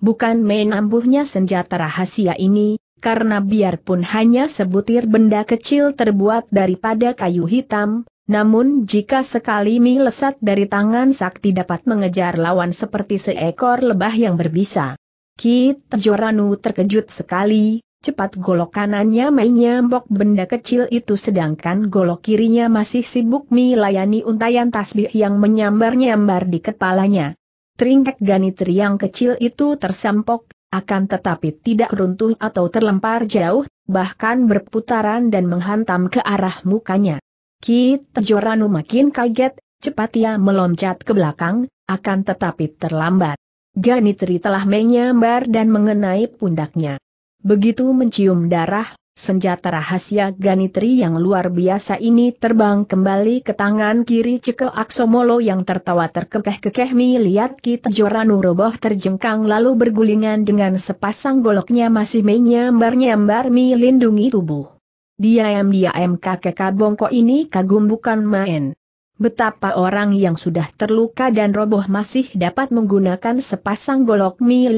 Bukan main ampuhnya senjata rahasia ini, karena biarpun hanya sebutir benda kecil terbuat daripada kayu hitam, namun jika sekali mie lesat dari tangan sakti dapat mengejar lawan seperti seekor lebah yang berbisa. Kit Joranu terkejut sekali, Cepat golok kanannya menyambok benda kecil itu sedangkan golok kirinya masih sibuk melayani untayan tasbih yang menyambar-nyambar di kepalanya. Tringkek ganitri yang kecil itu tersampok, akan tetapi tidak runtuh atau terlempar jauh, bahkan berputaran dan menghantam ke arah mukanya. Kit Joranu makin kaget, cepat ia meloncat ke belakang, akan tetapi terlambat. Ganitri telah menyambar dan mengenai pundaknya. Begitu mencium darah, senjata rahasia Ganitri yang luar biasa ini terbang kembali ke tangan kiri cekel Aksomolo yang tertawa terkekeh-kekeh melihat Kit Joranu roboh terjengkang lalu bergulingan dengan sepasang goloknya masih menyambar-nyambar melindungi tubuh. Diam-diam kakek kabongko ini kagum bukan main. Betapa orang yang sudah terluka dan roboh masih dapat menggunakan sepasang golok mi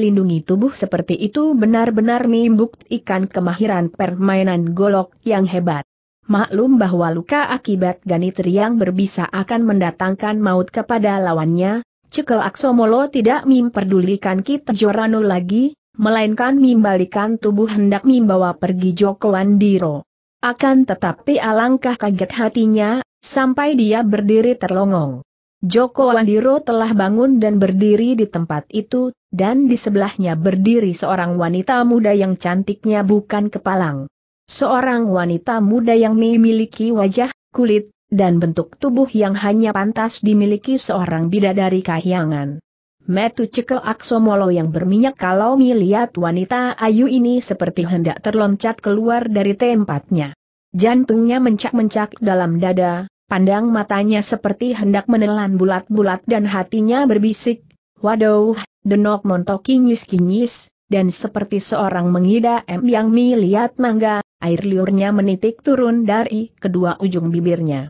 tubuh seperti itu benar-benar membuktikan kemahiran permainan golok yang hebat. Maklum bahwa luka akibat ganitri yang berbisa akan mendatangkan maut kepada lawannya, Cekel Aksomolo tidak memperdulikan kita Jorano lagi, melainkan membalikan tubuh hendak membawa pergi Joko Andiro. Akan tetapi alangkah kaget hatinya Sampai dia berdiri terlongong. Joko Wandiro telah bangun dan berdiri di tempat itu, dan di sebelahnya berdiri seorang wanita muda yang cantiknya bukan kepalang. Seorang wanita muda yang memiliki wajah, kulit, dan bentuk tubuh yang hanya pantas dimiliki seorang bidadari kahyangan. Metu cekel aksomolo yang berminyak kalau melihat wanita ayu ini seperti hendak terloncat keluar dari tempatnya. Jantungnya mencak-mencak dalam dada, pandang matanya seperti hendak menelan bulat-bulat dan hatinya berbisik, Waduh, denok montok kinyis-kinyis, dan seperti seorang mengida M yang melihat mangga, air liurnya menitik turun dari kedua ujung bibirnya.